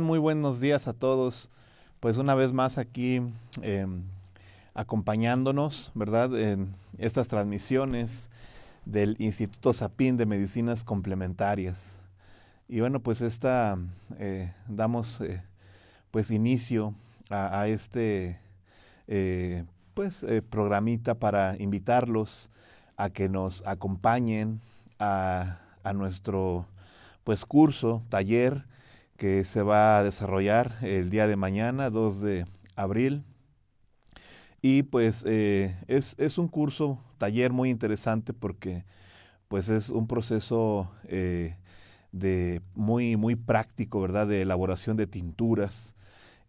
Muy buenos días a todos. Pues una vez más aquí em, acompañándonos, ¿verdad? En estas transmisiones del Instituto Sapín de Medicinas Complementarias. Y bueno, pues esta, eh, damos eh, pues inicio a, este eh, pues programita para invitarlos a que nos acompañen a, a nuestro pues curso, taller, que se va a desarrollar el día de mañana, 2 de abril. Y pues eh, es, un curso, taller muy interesante porque pues es un proceso eh, muy, muy práctico, ¿verdad? De elaboración de tinturas.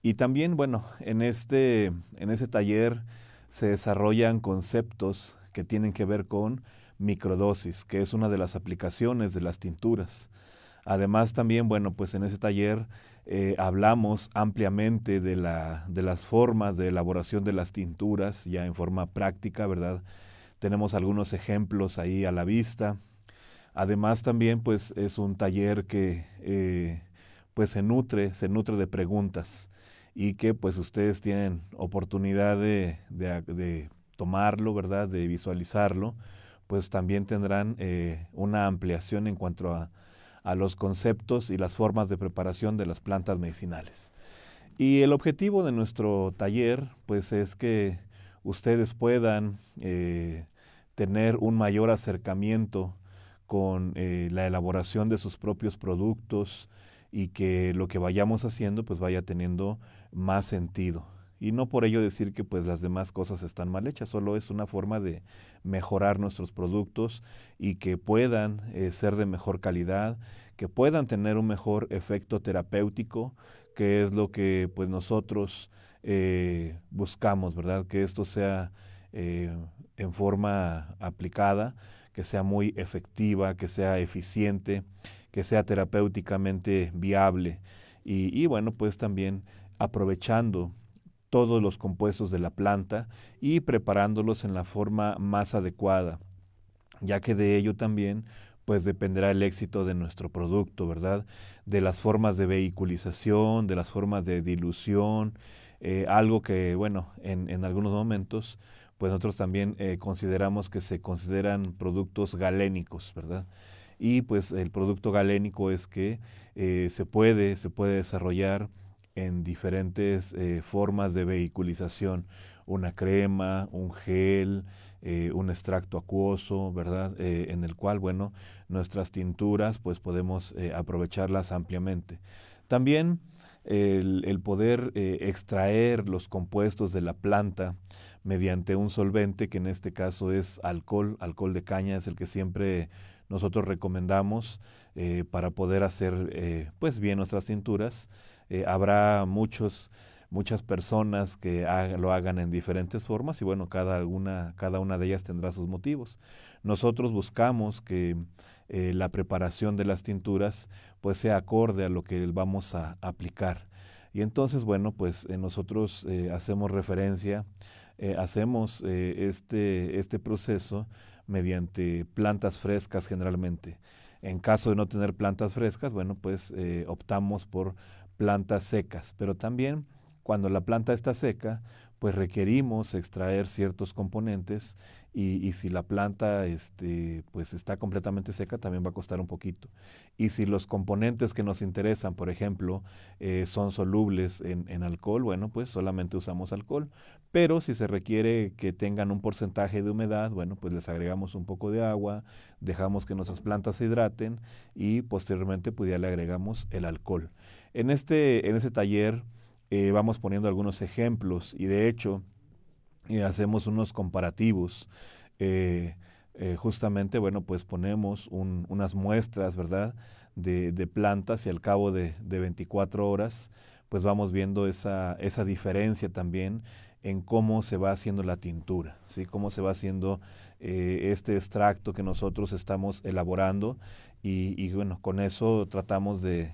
Y también, bueno, en este, en este taller se desarrollan conceptos que tienen que ver con microdosis, que es una de las aplicaciones de las tinturas. Además también, bueno, pues en ese taller eh, hablamos ampliamente de, la, de las formas de elaboración de las tinturas ya en forma práctica, ¿verdad? Tenemos algunos ejemplos ahí a la vista. Además también pues es un taller que eh, pues se nutre, se nutre de preguntas y que pues ustedes tienen oportunidad de, tomarlo, ¿verdad? De visualizarlo, pues también tendrán eh, una ampliación en cuanto a a los conceptos y las formas de preparación de las plantas medicinales. Y el objetivo de nuestro taller, pues es que ustedes puedan eh, tener un mayor acercamiento con eh, la elaboración de sus propios productos y que lo que vayamos haciendo pues vaya teniendo más sentido. Y no por ello decir que pues las demás cosas están mal hechas, solo es una forma de mejorar nuestros productos y que puedan eh, ser de mejor calidad, que puedan tener un mejor efecto terapéutico, que es lo que pues nosotros eh, buscamos, ¿verdad? Que esto sea eh, en forma aplicada, que sea muy efectiva, que sea eficiente, que sea terapéuticamente viable. Y, y bueno, pues también aprovechando todos los compuestos de la planta y preparándolos en la forma más adecuada, ya que de ello también pues dependerá el éxito de nuestro producto, ¿verdad? De las formas de vehiculización, de las formas de dilución, eh, algo que, bueno, en, algunos momentos, pues nosotros también eh, consideramos que se consideran productos galénicos, ¿verdad? Y pues el producto galénico es que eh, se puede, se puede desarrollar en diferentes eh, formas de vehiculización, una crema, un gel, eh, un extracto acuoso, ¿verdad? Eh, en el cual, bueno, nuestras tinturas pues podemos aprovecharlas ampliamente. También el, el poder extraer los compuestos de la planta mediante un solvente que en este caso es alcohol, alcohol de caña es el que siempre nosotros recomendamos para poder hacer pues bien nuestras tinturas. Eh, habrá muchos muchas personas que lo hagan en diferentes formas y bueno, cada una, cada una de ellas tendrá sus motivos. Nosotros buscamos que eh, la preparación de las tinturas pues sea acorde a lo que vamos a aplicar. Y entonces, bueno, pues eh, nosotros hacemos referencia, hacemos este, este proceso mediante plantas frescas generalmente. En caso de no tener plantas frescas, bueno, pues optamos por plantas secas, pero también cuando la planta está seca, pues requerimos extraer ciertos componentes y, si la planta este, pues está completamente seca también va a costar un poquito. Y si los componentes que nos interesan, por ejemplo, eh, son solubles en, en, alcohol, bueno, pues solamente usamos alcohol. Pero si se requiere que tengan un porcentaje de humedad, bueno, pues les agregamos un poco de agua, dejamos que nuestras plantas se hidraten y posteriormente pues ya le agregamos el alcohol. En este, en taller eh, vamos poniendo algunos ejemplos y de hecho eh, hacemos unos comparativos. Eh, justamente, bueno, pues ponemos unas muestras, ¿verdad?, de, plantas y al cabo de, 24 horas, pues vamos viendo esa, esa diferencia también en cómo se va haciendo la tintura, ¿sí? cómo se va haciendo este extracto que nosotros estamos elaborando y, bueno, con eso tratamos de,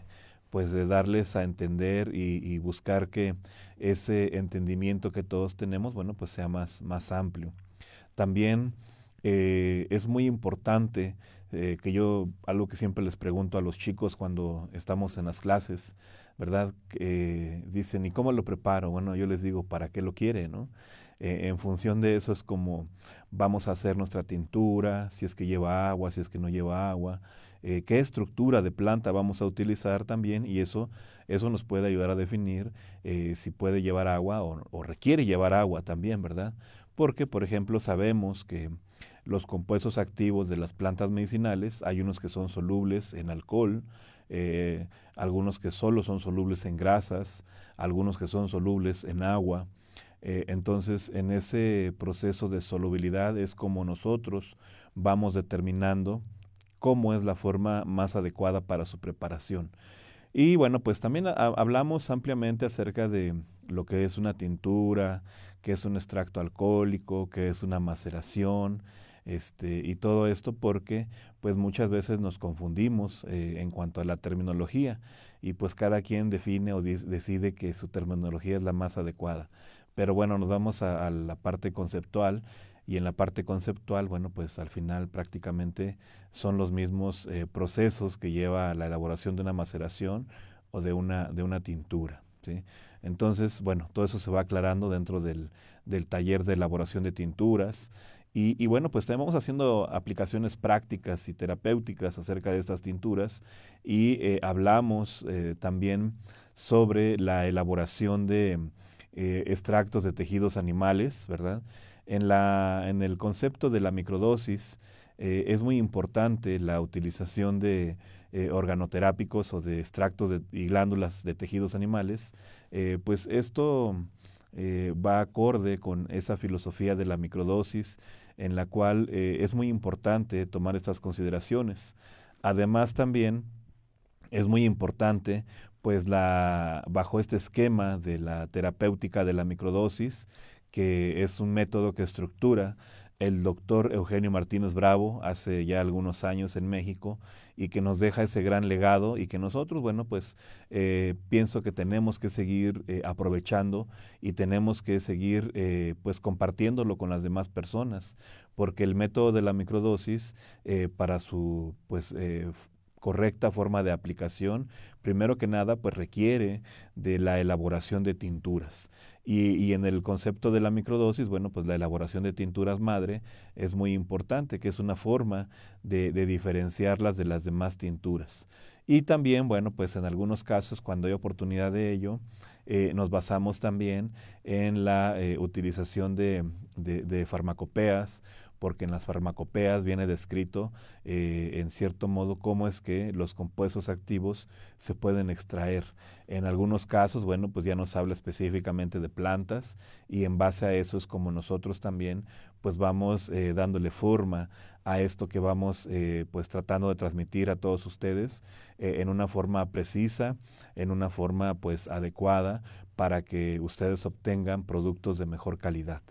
pues de darles a entender y, buscar que ese entendimiento que todos tenemos, bueno, pues sea más, más amplio. También eh, es muy importante eh, que yo, algo que siempre les pregunto a los chicos cuando estamos en las clases, ¿verdad? Eh, dicen, ¿y cómo lo preparo? Bueno, yo les digo, ¿para qué lo quiere? en función de eso es como vamos a hacer nuestra tintura, si es que lleva agua, si es que no lleva agua, eh, qué estructura de planta vamos a utilizar también y eso, eso nos puede ayudar a definir eh, si puede llevar agua o, requiere llevar agua también, ¿verdad? Porque, por ejemplo, sabemos que los compuestos activos de las plantas medicinales, hay unos que son solubles en alcohol, eh, algunos que solo son solubles en grasas, algunos que son solubles en agua. entonces, en ese proceso de solubilidad es como nosotros vamos determinando cómo es la forma más adecuada para su preparación. Y bueno, pues también hablamos ampliamente acerca de lo que es una tintura, qué es un extracto alcohólico, qué es una maceración, este, y todo esto porque pues muchas veces nos confundimos eh, en cuanto a la terminología y pues cada quien define o decide que su terminología es la más adecuada. Pero bueno, nos vamos a la parte conceptual y en la parte conceptual, bueno, pues al final prácticamente son los mismos eh, procesos que lleva a la elaboración de una maceración o de una, de una tintura. ¿sí? Entonces, bueno, todo eso se va aclarando dentro del, taller de elaboración de tinturas. Y, y, bueno, pues estamos haciendo aplicaciones prácticas y terapéuticas acerca de estas tinturas y eh, hablamos eh, también sobre la elaboración de extractos de tejidos animales, ¿verdad? En, la, en el concepto de la microdosis eh, es muy importante la utilización de eh, organoterápicos o de extractos de, y glándulas de tejidos animales, eh, pues esto va acorde con esa filosofía de la microdosis en la cual es muy importante tomar estas consideraciones. Además también es muy importante pues la bajo este esquema de la terapéutica de la microdosis que es un método que estructura el doctor Eugenio Martínez Bravo hace ya algunos años en México y que nos deja ese gran legado y que nosotros, bueno, pues eh, pienso que tenemos que seguir eh, aprovechando y tenemos que seguir eh, pues compartiéndolo con las demás personas, porque el método de la microdosis para su pues correcta forma de aplicación, primero que nada, pues requiere de la elaboración de tinturas. Y, en el concepto de la microdosis, bueno, pues la elaboración de tinturas madre es muy importante, que es una forma de, diferenciarlas de las demás tinturas. Y también, bueno, pues en algunos casos, cuando hay oportunidad de ello, eh, nos basamos también en la eh, utilización de, de, de farmacopeas porque en las farmacopeas viene descrito eh, en cierto modo cómo es que los compuestos activos se pueden extraer. En algunos casos, bueno, pues ya nos habla específicamente de plantas y en base a eso es como nosotros también pues vamos eh, dándole forma a esto que vamos eh, pues tratando de transmitir a todos ustedes en una forma precisa, en una forma pues adecuada para que ustedes obtengan productos de mejor calidad.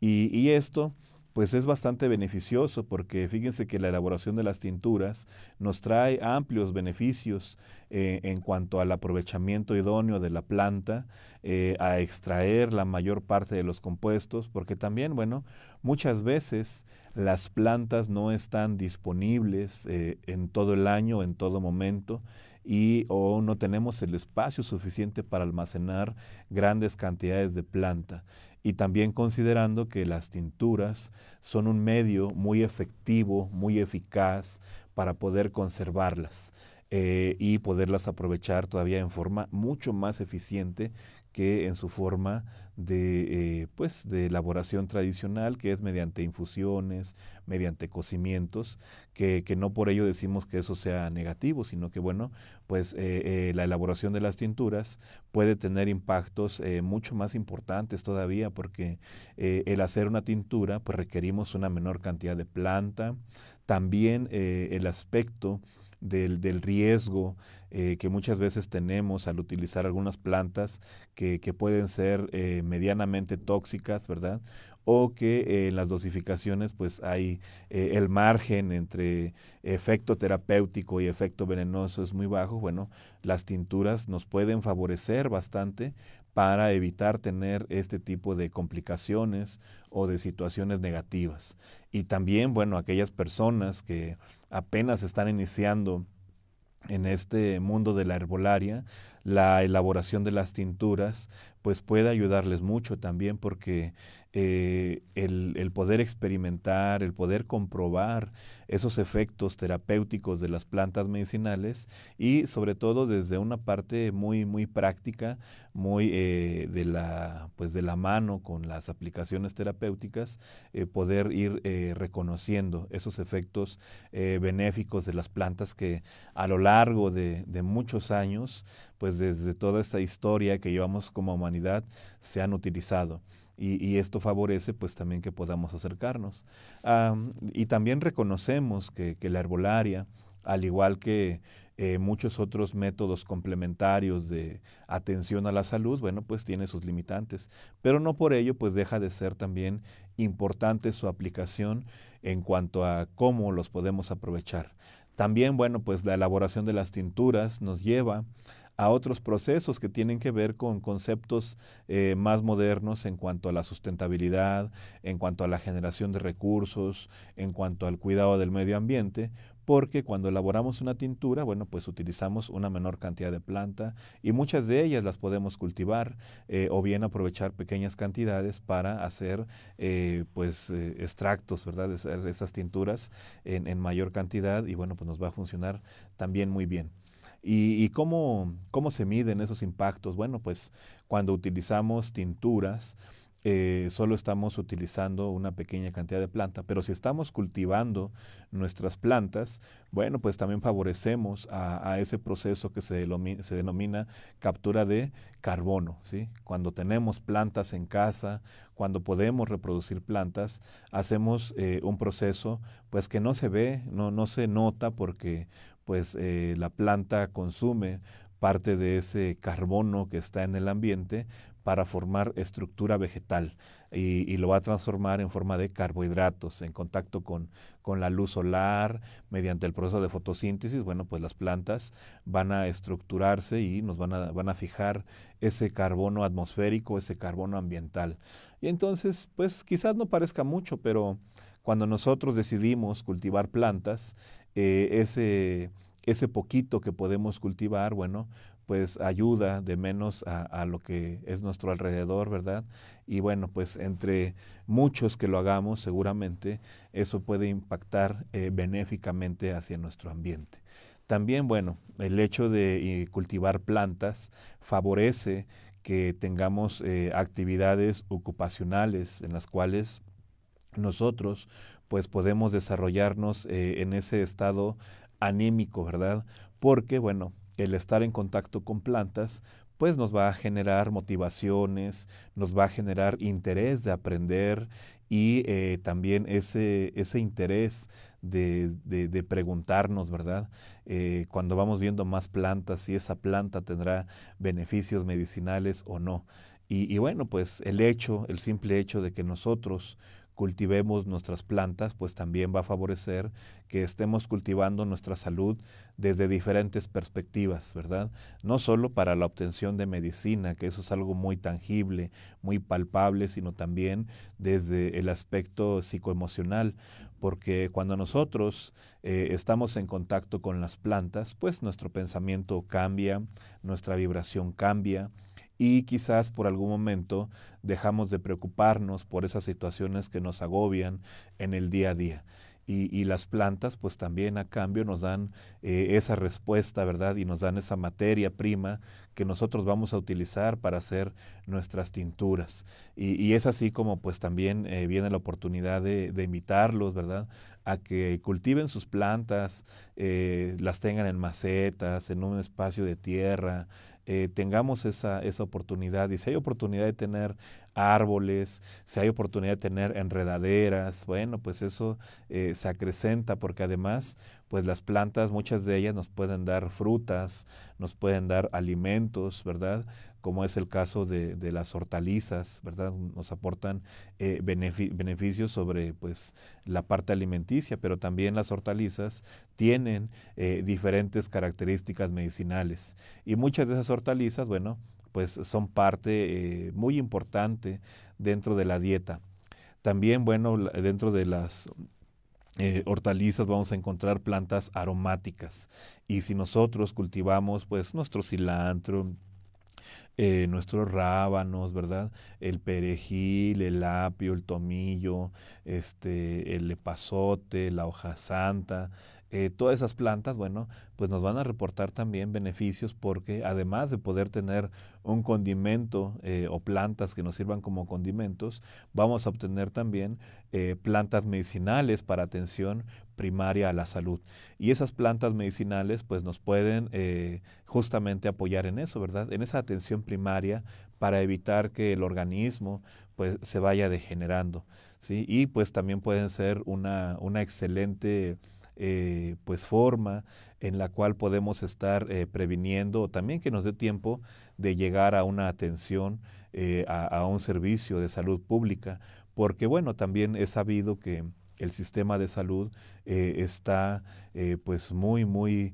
y esto pues es bastante beneficioso porque fíjense que la elaboración de las tinturas nos trae amplios beneficios eh, en cuanto al aprovechamiento idóneo de la planta, eh, a extraer la mayor parte de los compuestos, porque también, bueno, muchas veces las plantas no están disponibles eh, en todo el año, en todo momento y o no tenemos el espacio suficiente para almacenar grandes cantidades de planta y también considerando que las tinturas son un medio muy efectivo, muy eficaz para poder conservarlas eh, y poderlas aprovechar todavía en forma mucho más eficiente que en su forma de, eh, pues, de elaboración tradicional, que es mediante infusiones, mediante cocimientos, que, no por ello decimos que eso sea negativo, sino que, bueno, pues eh, eh, la elaboración de las tinturas puede tener impactos mucho más importantes todavía, porque el hacer una tintura, pues requerimos una menor cantidad de planta, también el aspecto del, del riesgo eh, que muchas veces tenemos al utilizar algunas plantas que, pueden ser eh, medianamente tóxicas, ¿verdad? o que eh, en las dosificaciones pues hay el margen entre efecto terapéutico y efecto venenoso es muy bajo, bueno, las tinturas nos pueden favorecer bastante para evitar tener este tipo de complicaciones o de situaciones negativas. Y también, bueno, aquellas personas que apenas están iniciando en este mundo de la herbolaria, la elaboración de las tinturas, pues puede ayudarles mucho también porque eh, el, poder experimentar, el poder comprobar esos efectos terapéuticos de las plantas medicinales y sobre todo desde una parte muy, muy práctica, muy eh, de, la, pues, de la mano con las aplicaciones terapéuticas, eh, poder ir reconociendo esos efectos benéficos de las plantas que a lo largo de, de muchos años, pues desde toda esta historia que llevamos como humanidad, se han utilizado. Y, esto favorece pues también que podamos acercarnos. y también reconocemos que, la herbolaria, al igual que eh, muchos otros métodos complementarios de atención a la salud, bueno, pues tiene sus limitantes, pero no por ello pues deja de ser también importante su aplicación en cuanto a cómo los podemos aprovechar. También, bueno, pues la elaboración de las tinturas nos lleva a otros procesos que tienen que ver con conceptos eh, más modernos en cuanto a la sustentabilidad, en cuanto a la generación de recursos, en cuanto al cuidado del medio ambiente, porque cuando elaboramos una tintura, bueno, pues utilizamos una menor cantidad de planta y muchas de ellas las podemos cultivar eh, o bien aprovechar pequeñas cantidades para hacer eh, pues extractos, ¿verdad? esas tinturas en mayor cantidad y bueno, pues nos va a funcionar también muy bien. ¿Y, cómo, cómo, se miden esos impactos? Bueno, pues cuando utilizamos tinturas, eh, solo estamos utilizando una pequeña cantidad de planta, pero si estamos cultivando nuestras plantas, bueno, pues también favorecemos a, ese proceso que se denomina, se denomina, captura de carbono, ¿sí? Cuando tenemos plantas en casa, cuando podemos reproducir plantas, hacemos eh, un proceso pues que no se ve, no, no se nota porque pues eh, la planta consume parte de ese carbono que está en el ambiente para formar estructura vegetal y, lo va a transformar en forma de carbohidratos en contacto con, la luz solar, mediante el proceso de fotosíntesis, bueno, pues las plantas van a estructurarse y nos van van a fijar ese carbono atmosférico, ese carbono ambiental. Y entonces, pues quizás no parezca mucho, pero cuando nosotros decidimos cultivar plantas, eh, ese, ese poquito que podemos cultivar, bueno, pues ayuda de menos a, lo que es nuestro alrededor, ¿verdad? Y bueno, pues entre muchos que lo hagamos, seguramente eso puede impactar eh, benéficamente hacia nuestro ambiente. También, bueno, el hecho de eh, cultivar plantas favorece que tengamos actividades ocupacionales en las cuales nosotros pues podemos desarrollarnos eh, en ese estado anémico, ¿verdad? Porque, bueno, el estar en contacto con plantas, pues nos va a generar motivaciones, nos va a generar interés de aprender y eh, también ese, ese interés de, preguntarnos, ¿verdad? Eh, cuando vamos viendo más plantas, si esa planta tendrá beneficios medicinales o no. y bueno, pues el hecho, el simple hecho de que nosotros cultivemos nuestras plantas, pues también va a favorecer que estemos cultivando nuestra salud desde diferentes perspectivas, ¿verdad? No solo para la obtención de medicina, que eso es algo muy tangible, muy palpable, sino también desde el aspecto psicoemocional, porque cuando nosotros eh, estamos en contacto con las plantas, pues nuestro pensamiento cambia, nuestra vibración cambia, y quizás por algún momento dejamos de preocuparnos por esas situaciones que nos agobian en el día a día. Y, las plantas pues también a cambio nos dan eh, esa respuesta, ¿verdad? Y nos dan esa materia prima que nosotros vamos a utilizar para hacer nuestras tinturas. Y, es así como pues también eh, viene la oportunidad de, invitarlos, ¿verdad? A que cultiven sus plantas, eh, las tengan en macetas, en un espacio de tierra, eh, tengamos esa, esa oportunidad. Y si hay oportunidad de tener árboles, si hay oportunidad de tener enredaderas, bueno, pues eso eh, se acrecenta porque además, pues las plantas, muchas de ellas nos pueden dar frutas, nos pueden dar alimentos, ¿verdad? como es el caso de, las hortalizas, ¿verdad? Nos aportan eh, beneficios sobre pues, la parte alimenticia, pero también las hortalizas tienen eh, diferentes características medicinales. Y muchas de esas hortalizas, bueno, pues son parte eh, muy importante dentro de la dieta. También, bueno, dentro de las hortalizas vamos a encontrar plantas aromáticas. Y si nosotros cultivamos pues nuestro cilantro, eh, nuestros rábanos, ¿verdad? El perejil, el apio, el tomillo, este, el epazote, la hoja santa, eh, todas esas plantas, bueno, pues nos van a reportar también beneficios porque además de poder tener un condimento eh, o plantas que nos sirvan como condimentos, vamos a obtener también eh, plantas medicinales para atención primaria a la salud. Y esas plantas medicinales pues nos pueden justamente apoyar en eso, ¿verdad? En esa atención primaria para evitar que el organismo pues se vaya degenerando, ¿sí? Y pues también pueden ser una, una excelente eh, pues forma en la cual podemos estar eh, previniendo también que nos dé tiempo de llegar a una atención, eh, a, un servicio de salud pública, porque bueno, también es sabido que el sistema de salud está pues muy muy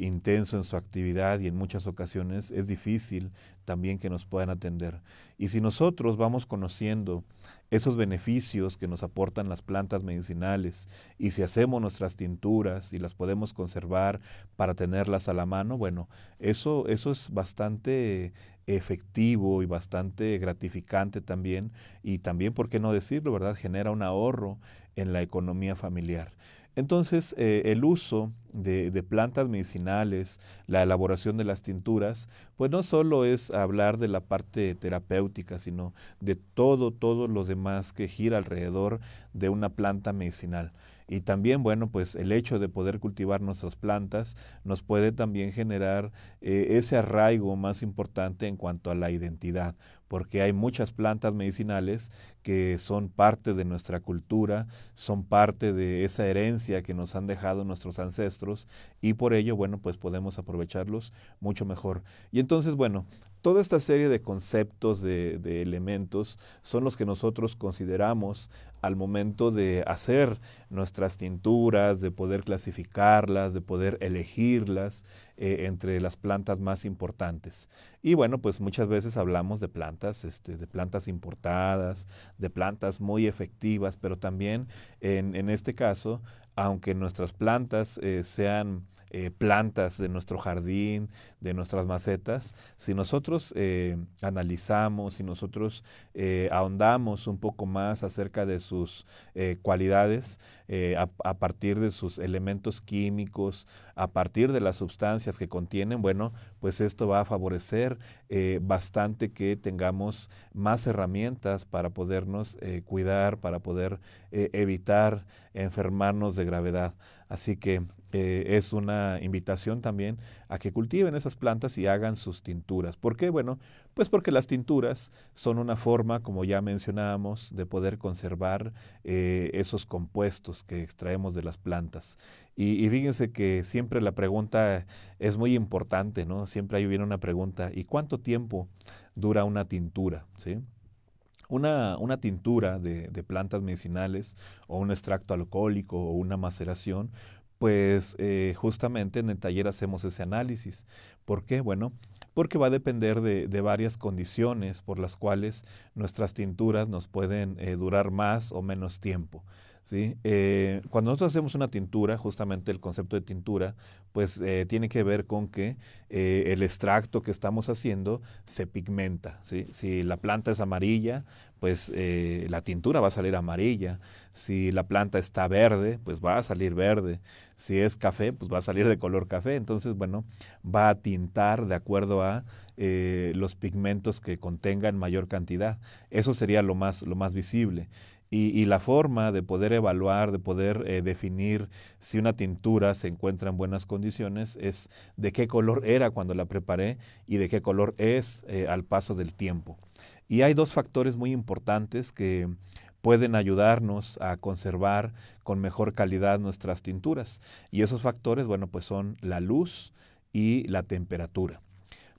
intenso en su actividad y en muchas ocasiones es difícil también que nos puedan atender. Y si nosotros vamos conociendo esos beneficios que nos aportan las plantas medicinales y si hacemos nuestras tinturas y las podemos conservar para tenerlas a la mano, bueno, eso, eso es bastante efectivo y bastante gratificante también, y también, ¿por qué no decirlo, verdad? Genera un ahorro en la economía familiar. Entonces, eh, el uso de, de, plantas medicinales, la elaboración de las tinturas, pues no solo es hablar de la parte terapéutica, sino de todo, todo lo demás que gira alrededor de una planta medicinal. Y también, bueno, pues el hecho de poder cultivar nuestras plantas nos puede también generar eh, ese arraigo más importante en cuanto a la identidad, porque hay muchas plantas medicinales que son parte de nuestra cultura, son parte de esa herencia que nos han dejado nuestros ancestros y por ello, bueno, pues podemos aprovecharlos mucho mejor. Y entonces, bueno, toda esta serie de conceptos, de, elementos, son los que nosotros consideramos al momento de hacer nuestras tinturas, de poder clasificarlas, de poder elegirlas eh, entre las plantas más importantes. Y bueno, pues muchas veces hablamos de plantas, este, de plantas importadas, de plantas muy efectivas, pero también en, este caso, aunque nuestras plantas eh, sean eh, plantas de nuestro jardín, de nuestras macetas, si nosotros eh, analizamos, si nosotros eh, ahondamos un poco más acerca de sus cualidades a, partir de sus elementos químicos, a partir de las sustancias que contienen, bueno, pues esto va a favorecer bastante que tengamos más herramientas para podernos cuidar, para poder evitar enfermarnos de gravedad. Así que eh, es una invitación también a que cultiven esas plantas y hagan sus tinturas. ¿Por qué? Bueno, pues porque las tinturas son una forma, como ya mencionábamos, de poder conservar eh, esos compuestos que extraemos de las plantas. Y, fíjense que siempre la pregunta es muy importante, ¿no? Siempre ahí viene una pregunta, ¿y cuánto tiempo dura una tintura? ¿Sí? Una, tintura de, plantas medicinales o un extracto alcohólico o una maceración pues eh, justamente en el taller hacemos ese análisis. ¿Por qué? Bueno, porque va a depender de, varias condiciones por las cuales nuestras tinturas nos pueden eh, durar más o menos tiempo. ¿sí? Eh, cuando nosotros hacemos una tintura, justamente el concepto de tintura, pues tiene que ver con que el extracto que estamos haciendo se pigmenta. Si la planta es amarilla, pues eh, la tintura va a salir amarilla. Si la planta está verde, pues va a salir verde. Si es café, pues va a salir de color café. Entonces, bueno, va a tintar de acuerdo a eh, los pigmentos que contengan mayor cantidad. Eso sería lo más, lo más visible. Y, la forma de poder evaluar, de poder eh, definir si una tintura se encuentra en buenas condiciones es de qué color era cuando la preparé y de qué color es al paso del tiempo. Y hay dos factores muy importantes que pueden ayudarnos a conservar con mejor calidad nuestras tinturas. Y esos factores, bueno, pues son la luz y la temperatura.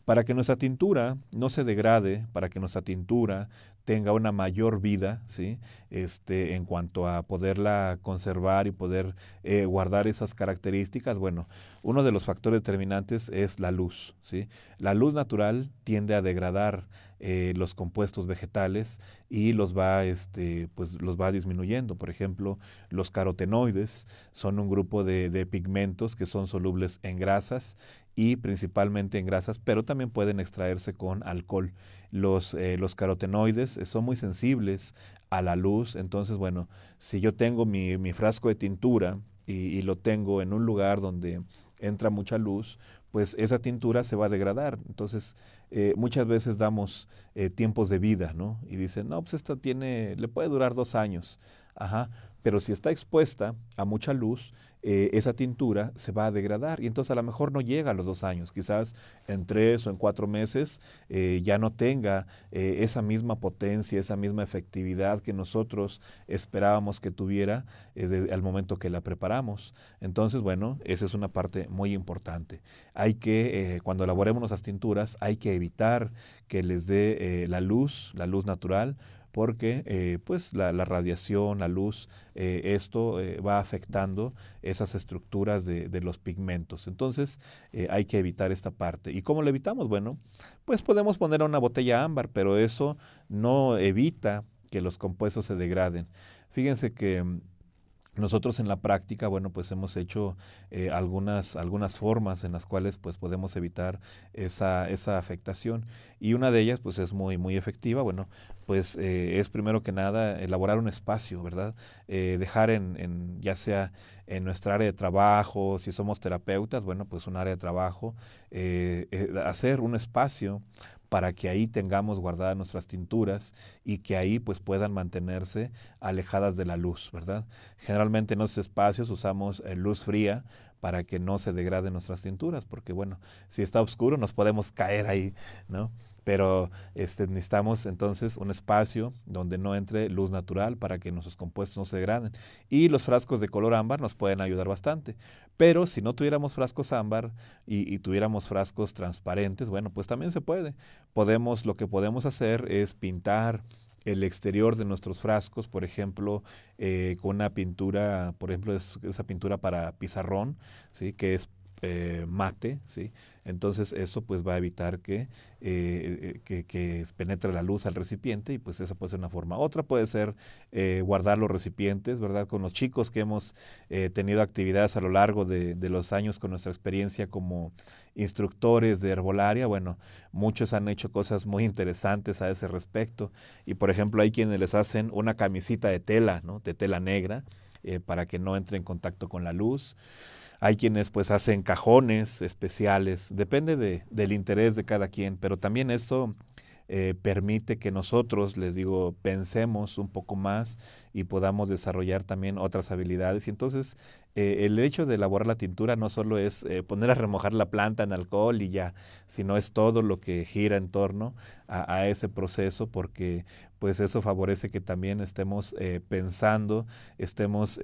Para que nuestra tintura no se degrade, para que nuestra tintura tenga una mayor vida, ¿sí? Este, en cuanto a poderla conservar y poder eh, guardar esas características, bueno, uno de los factores determinantes es la luz. ¿sí? La luz natural tiende a degradar eh, los compuestos vegetales y los va, este, pues, los va disminuyendo. Por ejemplo, los carotenoides son un grupo de, pigmentos que son solubles en grasas y principalmente en grasas, pero también pueden extraerse con alcohol. Los, eh, carotenoides eh, son muy sensibles a la luz, entonces bueno, si yo tengo mi, frasco de tintura y, lo tengo en un lugar donde entra mucha luz, pues esa tintura se va a degradar. Entonces, eh, muchas veces damos eh, tiempos de vida, ¿no? Y dicen, no, pues esta tiene, le puede durar dos años. Ajá, pero si está expuesta a mucha luz, eh, esa tintura se va a degradar y entonces a lo mejor no llega a los dos años, quizás en tres o en cuatro meses eh, ya no tenga eh, esa misma potencia, esa misma efectividad que nosotros esperábamos que tuviera al momento que la preparamos. Entonces, bueno, esa es una parte muy importante. Hay que, cuando elaboremos nuestras tinturas, hay que evitar que les dé la luz, la luz natural, porque eh, pues la, radiación, la luz, eh, esto eh, va afectando esas estructuras de, de los pigmentos. Entonces hay que evitar esta parte. ¿Y cómo lo evitamos? Bueno, pues podemos poner una botella ámbar, pero eso no evita que los compuestos se degraden. Fíjense que mm, nosotros en la práctica, bueno, pues hemos hecho eh, algunas, algunas formas en las cuales pues podemos evitar esa, esa afectación y una de ellas pues es muy, muy efectiva, bueno, pues eh, es primero que nada elaborar un espacio, ¿verdad? Eh, dejar en, ya sea en nuestra área de trabajo, si somos terapeutas, bueno, pues un área de trabajo, hacer un espacio para que ahí tengamos guardadas nuestras tinturas y que ahí pues puedan mantenerse alejadas de la luz, ¿verdad? Generalmente en esos espacios usamos eh, luz fría para que no se degraden nuestras tinturas, porque bueno, si está oscuro nos podemos caer ahí, ¿no? Pero este, necesitamos entonces un espacio donde no entre luz natural para que nuestros compuestos no se degraden. Y los frascos de color ámbar nos pueden ayudar bastante. Pero si no tuviéramos frascos ámbar y, tuviéramos frascos transparentes, bueno, pues también se puede. Podemos, lo que podemos hacer es pintar el exterior de nuestros frascos, por ejemplo, eh, con una pintura, por ejemplo, esa pintura para pizarrón, ¿sí? que es eh, mate, ¿sí? Entonces eso pues va a evitar eh, eh, que, que, penetre la luz al recipiente y pues esa puede ser una forma. Otra puede ser guardar los recipientes, ¿verdad? Con los chicos que hemos tenido actividades a lo largo de, de los años con nuestra experiencia como instructores de herbolaria, bueno, muchos han hecho cosas muy interesantes a ese respecto. Y por ejemplo hay quienes les hacen una camisita de tela, ¿no? De tela negra, para que no entre en contacto con la luz hay quienes pues hacen cajones especiales, depende del interés de cada quien, pero también esto eh, permite que nosotros, les digo, pensemos un poco más y podamos desarrollar también otras habilidades. Y entonces eh, el hecho de elaborar la tintura no solo es eh, poner a remojar la planta en alcohol y ya, sino es todo lo que gira en torno a, a ese proceso porque pues eso favorece que también estemos pensando, estemos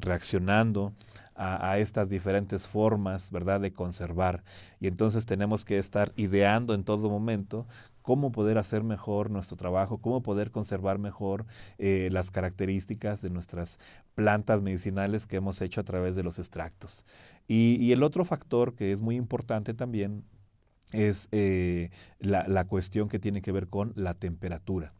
reaccionando a, estas diferentes formas, ¿verdad?, de conservar. Y entonces tenemos que estar ideando en todo momento cómo poder hacer mejor nuestro trabajo, cómo poder conservar mejor eh, las características de nuestras plantas medicinales que hemos hecho a través de los extractos. Y, el otro factor que es muy importante también es eh, la, cuestión que tiene que ver con la temperatura.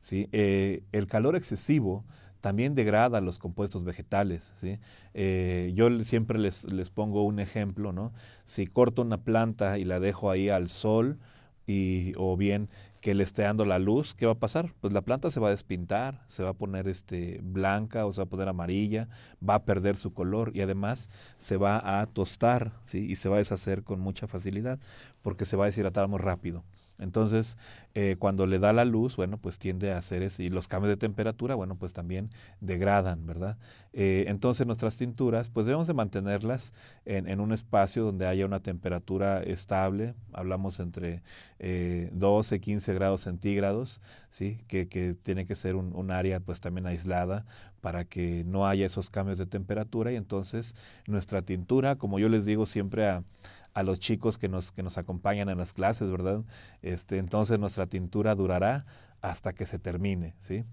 ¿sí? Eh, el calor excesivo también degrada los compuestos vegetales. ¿sí? Eh, yo siempre les, pongo un ejemplo, ¿no? Si corto una planta y la dejo ahí al sol, y, o bien que le esté dando la luz, ¿qué va a pasar? Pues la planta se va a despintar, se va a poner este, blanca o se va a poner amarilla, va a perder su color y además se va a tostar y se va a deshacer con mucha facilidad porque se va a deshidratar muy rápido. Entonces, eh, cuando le da la luz, bueno, pues tiende a hacer eso. Y los cambios de temperatura, bueno, pues también degradan, ¿verdad? Eh, entonces, nuestras tinturas, pues debemos de mantenerlas en, en, un espacio donde haya una temperatura estable. Hablamos entre eh, 12, 15 grados centígrados, ¿sí? Que, tiene que ser un, un área, pues también aislada para que no haya esos cambios de temperatura. Y entonces, nuestra tintura, como yo les digo siempre a a los chicos que nos, que nos acompañan en las clases, ¿verdad? Este, entonces nuestra tintura durará hasta que se termine, ¿sí?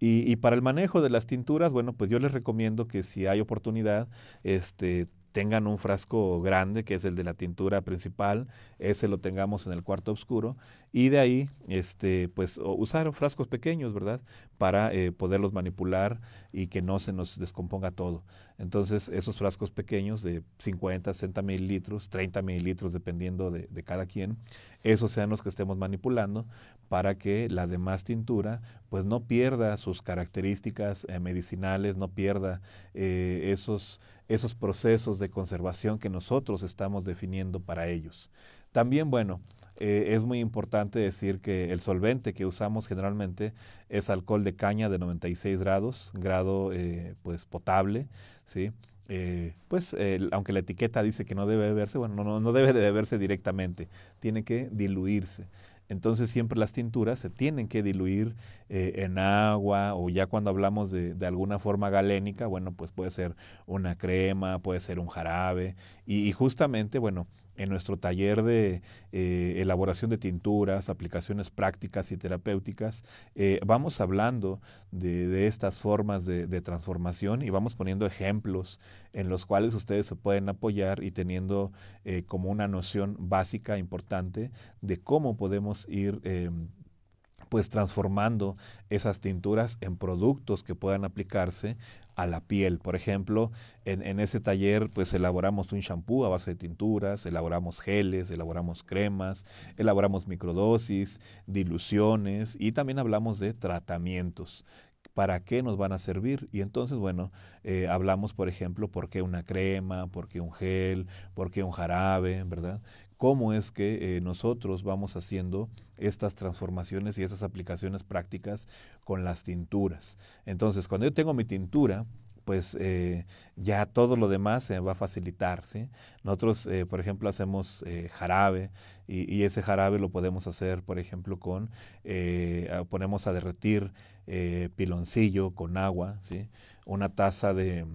Y, y, para el manejo de las tinturas, bueno, pues yo les recomiendo que si hay oportunidad, este, tengan un frasco grande, que es el de la tintura principal, ese lo tengamos en el cuarto oscuro, y de ahí, este, pues, usar frascos pequeños, ¿verdad? Para eh, poderlos manipular y que no se nos descomponga todo. Entonces, esos frascos pequeños de 50, 60 mililitros, 30 mililitros, dependiendo de, cada quien, esos sean los que estemos manipulando para que la demás tintura, pues, no pierda sus características eh, medicinales, no pierda eh, esos esos procesos de conservación que nosotros estamos definiendo para ellos. También, bueno, eh, es muy importante decir que el solvente que usamos generalmente es alcohol de caña de 96 grados, grado eh, pues potable, ¿sí? Eh, pues aunque la etiqueta dice que no debe beberse, bueno, no, debe de beberse directamente, tiene que diluirse. Entonces siempre las tinturas se tienen que diluir eh, en agua o ya cuando hablamos de, de, alguna forma galénica, bueno, pues puede ser una crema, puede ser un jarabe y justamente, bueno, en nuestro taller de eh, elaboración de tinturas, aplicaciones prácticas y terapéuticas, eh, vamos hablando de, estas formas de, transformación y vamos poniendo ejemplos en los cuales ustedes se pueden apoyar y teniendo eh, como una noción básica importante de cómo podemos ir em, pues transformando esas tinturas en productos que puedan aplicarse a la piel. Por ejemplo, en, ese taller pues elaboramos un shampoo a base de tinturas, elaboramos geles, elaboramos cremas, elaboramos microdosis, diluciones y también hablamos de tratamientos para qué nos van a servir. Y entonces, bueno, eh, hablamos, por ejemplo, por qué una crema, por qué un gel, por qué un jarabe, ¿verdad? cómo es que eh, nosotros vamos haciendo estas transformaciones y esas aplicaciones prácticas con las tinturas. Entonces, cuando yo tengo mi tintura, pues eh, ya todo lo demás se va a facilitar. ¿sí? Nosotros, eh, por ejemplo, hacemos jarabe y, ese jarabe lo podemos hacer, por ejemplo, con, ponemos a derretir piloncillo con agua, ¿sí? una taza de,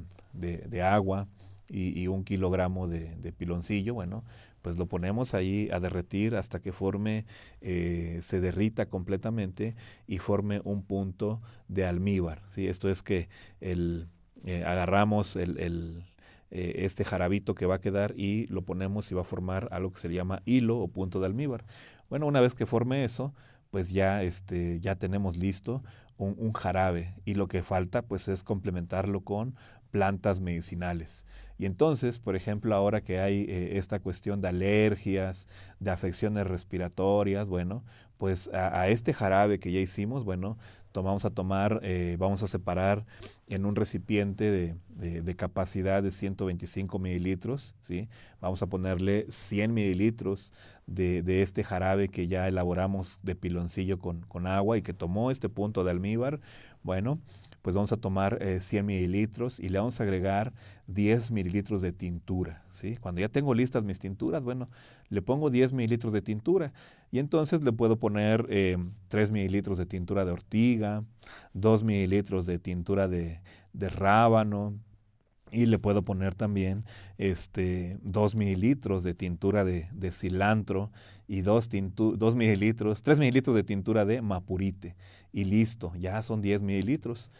agua y, un kilogramo de, de piloncillo. Bueno, pues lo ponemos ahí a derretir hasta que forme, eh, se derrita completamente y forme un punto de almíbar. ¿sí? Esto es que el, eh, agarramos el eh, este jarabito que va a quedar y lo ponemos y va a formar algo que se llama hilo o punto de almíbar. Bueno, una vez que forme eso, pues ya, este, ya tenemos listo un, jarabe y lo que falta pues es complementarlo con plantas medicinales. Y entonces, por ejemplo, ahora que hay eh, esta cuestión de alergias, de afecciones respiratorias, bueno, pues a, este jarabe que ya hicimos, bueno, vamos a tomar, eh, vamos a separar en un recipiente de, de, capacidad de 125 mililitros, ¿sí? vamos a ponerle 100 mililitros de, este jarabe que ya elaboramos de piloncillo con, con, agua y que tomó este punto de almíbar. Bueno, pues vamos a tomar 100 eh, mililitros y le vamos a agregar 10 mililitros de tintura. ¿sí? Cuando ya tengo listas mis tinturas, bueno, le pongo 10 mililitros de tintura y entonces le puedo poner 3 eh, mililitros de tintura de ortiga, 2 mililitros de tintura de, rábano, y le puedo poner también este, 2 mililitros de tintura de, cilantro y 2, 3 mililitros de tintura de mapurite. Y listo, ya son 10 mililitros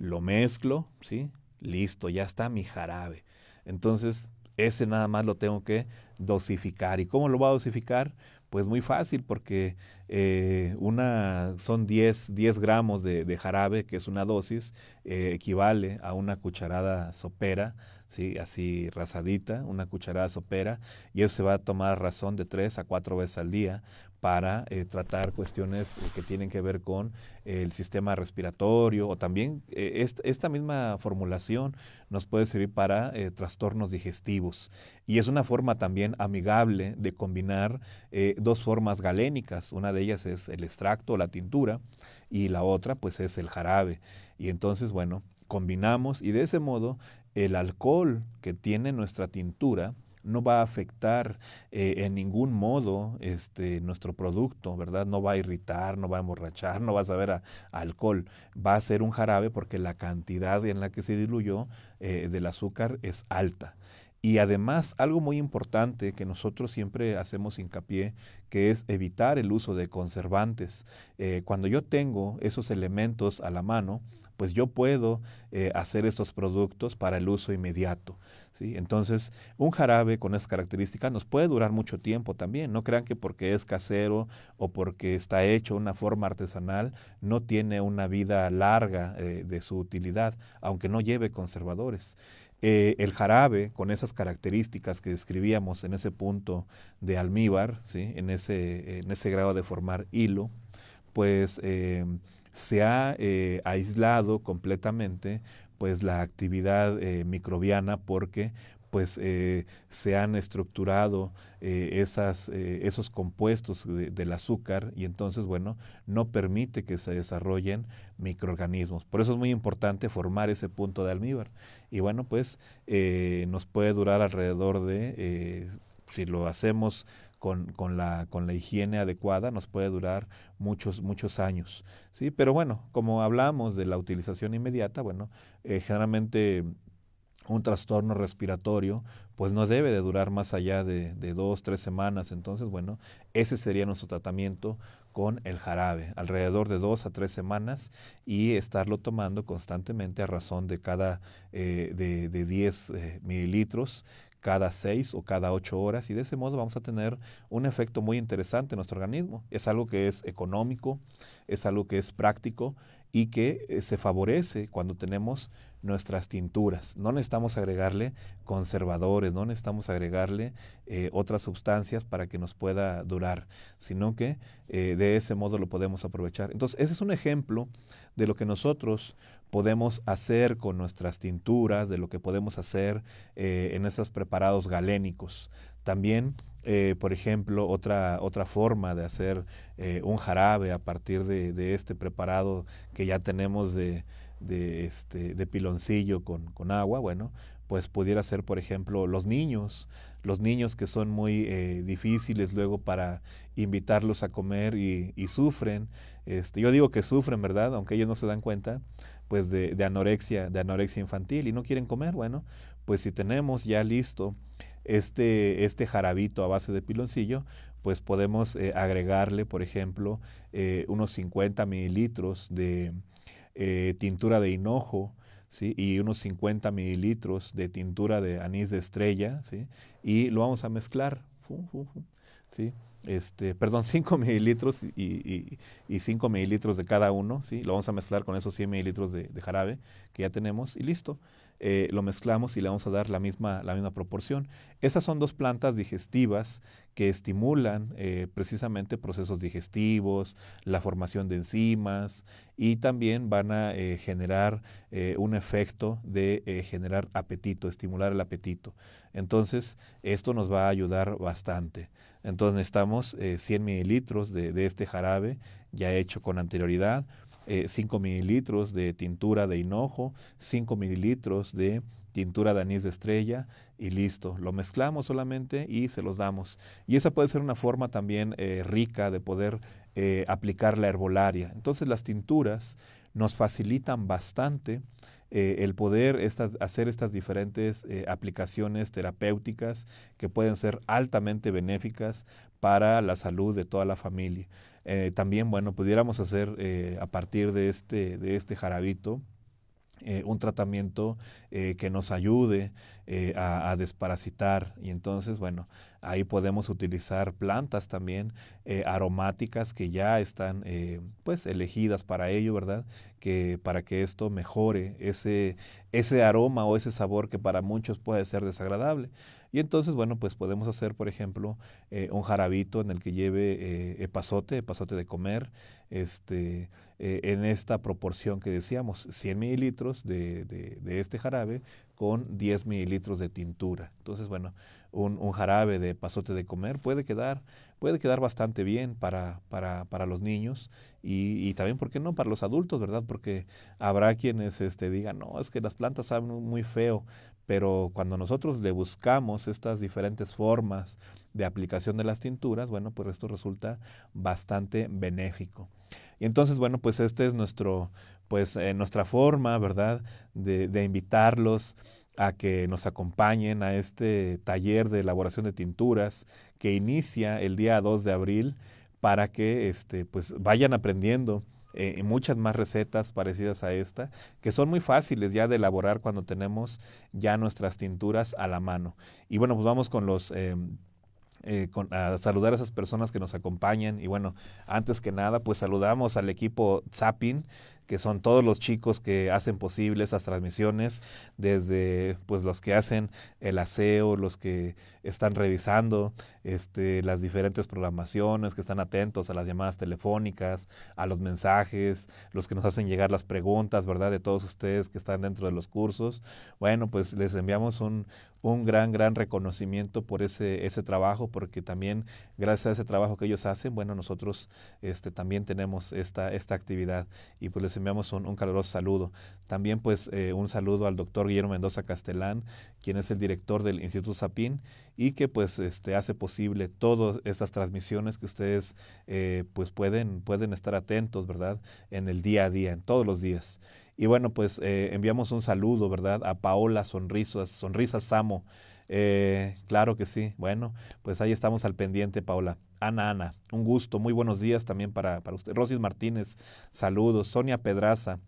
lo mezclo, ¿sí? Listo, ya está mi jarabe. Entonces, ese nada más lo tengo que dosificar. ¿Y cómo lo voy a dosificar? Pues muy fácil, porque eh, una, son 10, gramos de, jarabe, que es una dosis, eh, equivale a una cucharada sopera, ¿sí? así rasadita, una cucharada sopera, y eso se va a tomar razón de 3 a 4 veces al día para eh, tratar cuestiones eh, que tienen que ver con el sistema respiratorio o también eh, esta misma formulación nos puede servir para trastornos digestivos. Y es una forma también amigable de combinar dos formas galénicas. Una de ellas es el extracto, la tintura, y la otra pues es el jarabe. Y entonces, bueno, combinamos y de ese modo el alcohol que tiene nuestra tintura no va a afectar eh, en ningún modo este, nuestro producto, ¿verdad? No va a irritar, no va a emborrachar, no va a saber alcohol. Va a ser un jarabe porque la cantidad en la que se diluyó eh, del azúcar es alta. Y además, algo muy importante que nosotros siempre hacemos hincapié, que es evitar el uso de conservantes. Eh, cuando yo tengo esos elementos a la mano, pues yo puedo eh, hacer estos productos para el uso inmediato. ¿sí? Entonces, un jarabe con esas características nos puede durar mucho tiempo también. No crean que porque es casero o porque está hecho de una forma artesanal, no tiene una vida larga eh, de su utilidad, aunque no lleve conservadores. Eh, el jarabe, con esas características que describíamos en ese punto de almíbar, ¿sí? en, ese, en ese grado de formar hilo, pues se ha eh, aislado completamente pues la actividad eh, microbiana porque pues eh, se han estructurado esas, esos compuestos del azúcar y entonces, bueno, no permite que se desarrollen microorganismos. Por eso es muy importante formar ese punto de almíbar. Y bueno, pues nos puede durar alrededor de, si lo hacemos con, con, la, con la higiene adecuada nos puede durar muchos, muchos años. ¿sí? Pero bueno, como hablamos de la utilización inmediata, bueno, eh, generalmente un trastorno respiratorio, pues no debe de durar más allá de, de, dos, tres semanas. Entonces, bueno, ese sería nuestro tratamiento con el jarabe, alrededor de dos a tres semanas y estarlo tomando constantemente a razón de cada eh, de, 10 eh, mililitros cada seis o cada ocho horas y de ese modo vamos a tener un efecto muy interesante en nuestro organismo. Es algo que es económico, es algo que es práctico y que eh, se favorece cuando tenemos nuestras tinturas. No necesitamos agregarle conservadores, no necesitamos agregarle eh, otras sustancias para que nos pueda durar, sino que eh, de ese modo lo podemos aprovechar. Entonces, ese es un ejemplo de lo que nosotros podemos hacer con nuestras tinturas, de lo que podemos hacer eh, en esos preparados galénicos. También por ejemplo, otra, otra forma de hacer un jarabe a partir de, este preparado que ya tenemos de, de, este, de piloncillo con, agua, bueno, pues pudiera ser, por ejemplo, los niños, los niños que son muy eh, difíciles luego para invitarlos a comer y, sufren. Este, yo digo que sufren, ¿verdad? Aunque ellos no se dan cuenta, pues de, anorexia, de anorexia infantil y no quieren comer, bueno, pues si tenemos ya listo este, este jarabito a base de piloncillo, pues podemos eh, agregarle, por ejemplo, eh, unos 50 mililitros de, eh, tintura de hinojo, ¿sí? y unos 50 mililitros de tintura de anís de estrella, y lo vamos a mezclar. ¿sí? Este, perdón, 5 mililitros y, 5 mililitros de cada uno, ¿sí? lo vamos a mezclar con esos 100 mililitros de, de jarabe que ya tenemos y listo. Eh, lo mezclamos y le vamos a dar la misma, la misma proporción. Esas son dos plantas digestivas que estimulan eh, precisamente procesos digestivos, la formación de enzimas y también van a eh, generar un efecto de generar apetito, estimular el apetito. Entonces, esto nos va a ayudar bastante. Entonces, necesitamos 100 mililitros de, de este jarabe ya hecho con anterioridad 5 eh, mililitros de tintura de hinojo, 5 mililitros de tintura de anís de estrella y listo. Lo mezclamos solamente y se los damos. Y esa puede ser una forma también eh, rica de poder eh, aplicar la herbolaria. Entonces las tinturas nos facilitan bastante el poder hacer estas diferentes aplicaciones terapéuticas que pueden ser altamente benéficas para la salud de toda la familia. Eh, también, bueno, pudiéramos hacer eh, a partir de este, de este jarabito eh, un tratamiento que nos ayude a, desparasitar. Y entonces, bueno, ahí podemos utilizar plantas también aromáticas que ya están pues elegidas para ello, ¿verdad? Que para que esto mejore ese, ese aroma o ese sabor que para muchos puede ser desagradable. Y entonces, bueno, pues podemos hacer, por ejemplo, eh, un jarabito en el que lleve eh, epazote, epazote de comer, este, eh, en esta proporción que decíamos, 100 mililitros de, este jarabe con 10 mililitros de tintura. Entonces, bueno, un, jarabe de pasote de comer puede quedar, puede quedar bastante bien para, para, los niños y, también, ¿por qué no?, para los adultos, ¿verdad? Porque habrá quienes este, digan, no, es que las plantas saben muy feo, pero cuando nosotros le buscamos estas diferentes formas de aplicación de las tinturas, bueno, pues esto resulta bastante benéfico. Y entonces, bueno, pues esta es nuestro, pues eh, nuestra forma, ¿verdad?, de, invitarlos a que nos acompañen a este taller de elaboración de tinturas que inicia el día 2 de abril para que este, pues, vayan aprendiendo eh, muchas más recetas parecidas a esta, que son muy fáciles ya de elaborar cuando tenemos ya nuestras tinturas a la mano. Y bueno, pues vamos con los... Eh, eh, con, a saludar a esas personas que nos acompañan. Y bueno, antes que nada, pues saludamos al equipo zapin que son todos los chicos que hacen posible esas transmisiones, desde pues los que hacen el aseo, los que están revisando este, las diferentes programaciones, que están atentos a las llamadas telefónicas, a los mensajes, los que nos hacen llegar las preguntas, ¿verdad? De todos ustedes que están dentro de los cursos. Bueno, pues les enviamos un, gran, gran reconocimiento por ese, ese trabajo, porque también gracias a ese trabajo que ellos hacen, bueno, nosotros este, también tenemos esta, esta actividad. Y pues les enviamos un, un caluroso saludo. También pues eh, un saludo al doctor Guillermo Mendoza Castelán, quien es el director del Instituto Sapín y que pues este, hace posible todas estas transmisiones que ustedes eh, pues pueden, pueden estar atentos, ¿verdad? En el día a día, en todos los días. Y bueno, pues eh, enviamos un saludo, ¿verdad? A Paola Sonrisas, Sonrisas Samo, eh, claro que sí. Bueno, pues ahí estamos al pendiente, Paola Ana, Ana, un gusto. Muy buenos días también para, usted. Rosis Martínez, saludos. Sonia Pedraza,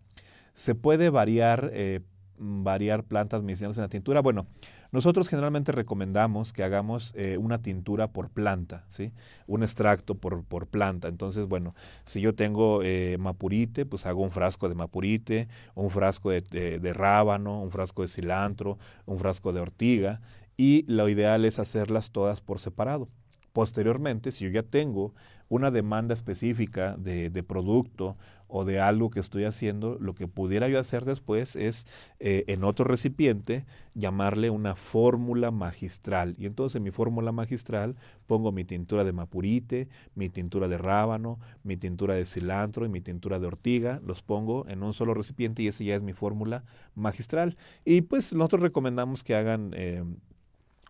¿se puede variar, eh, variar plantas medicinales en la tintura? Bueno, nosotros generalmente recomendamos que hagamos eh, una tintura por planta, ¿sí? Un extracto por, planta. Entonces, bueno, si yo tengo mapurite, pues hago un frasco de mapurite, un frasco de, rábano, un frasco de cilantro, un frasco de ortiga y lo ideal es hacerlas todas por separado. Posteriormente, si yo ya tengo una demanda específica de, producto o de algo que estoy haciendo, lo que pudiera yo hacer después es eh, en otro recipiente llamarle una fórmula magistral. Y entonces en mi fórmula magistral pongo mi tintura de mapurite, mi tintura de rábano, mi tintura de cilantro y mi tintura de ortiga. Los pongo en un solo recipiente y esa ya es mi fórmula magistral. Y pues nosotros recomendamos que hagan eh,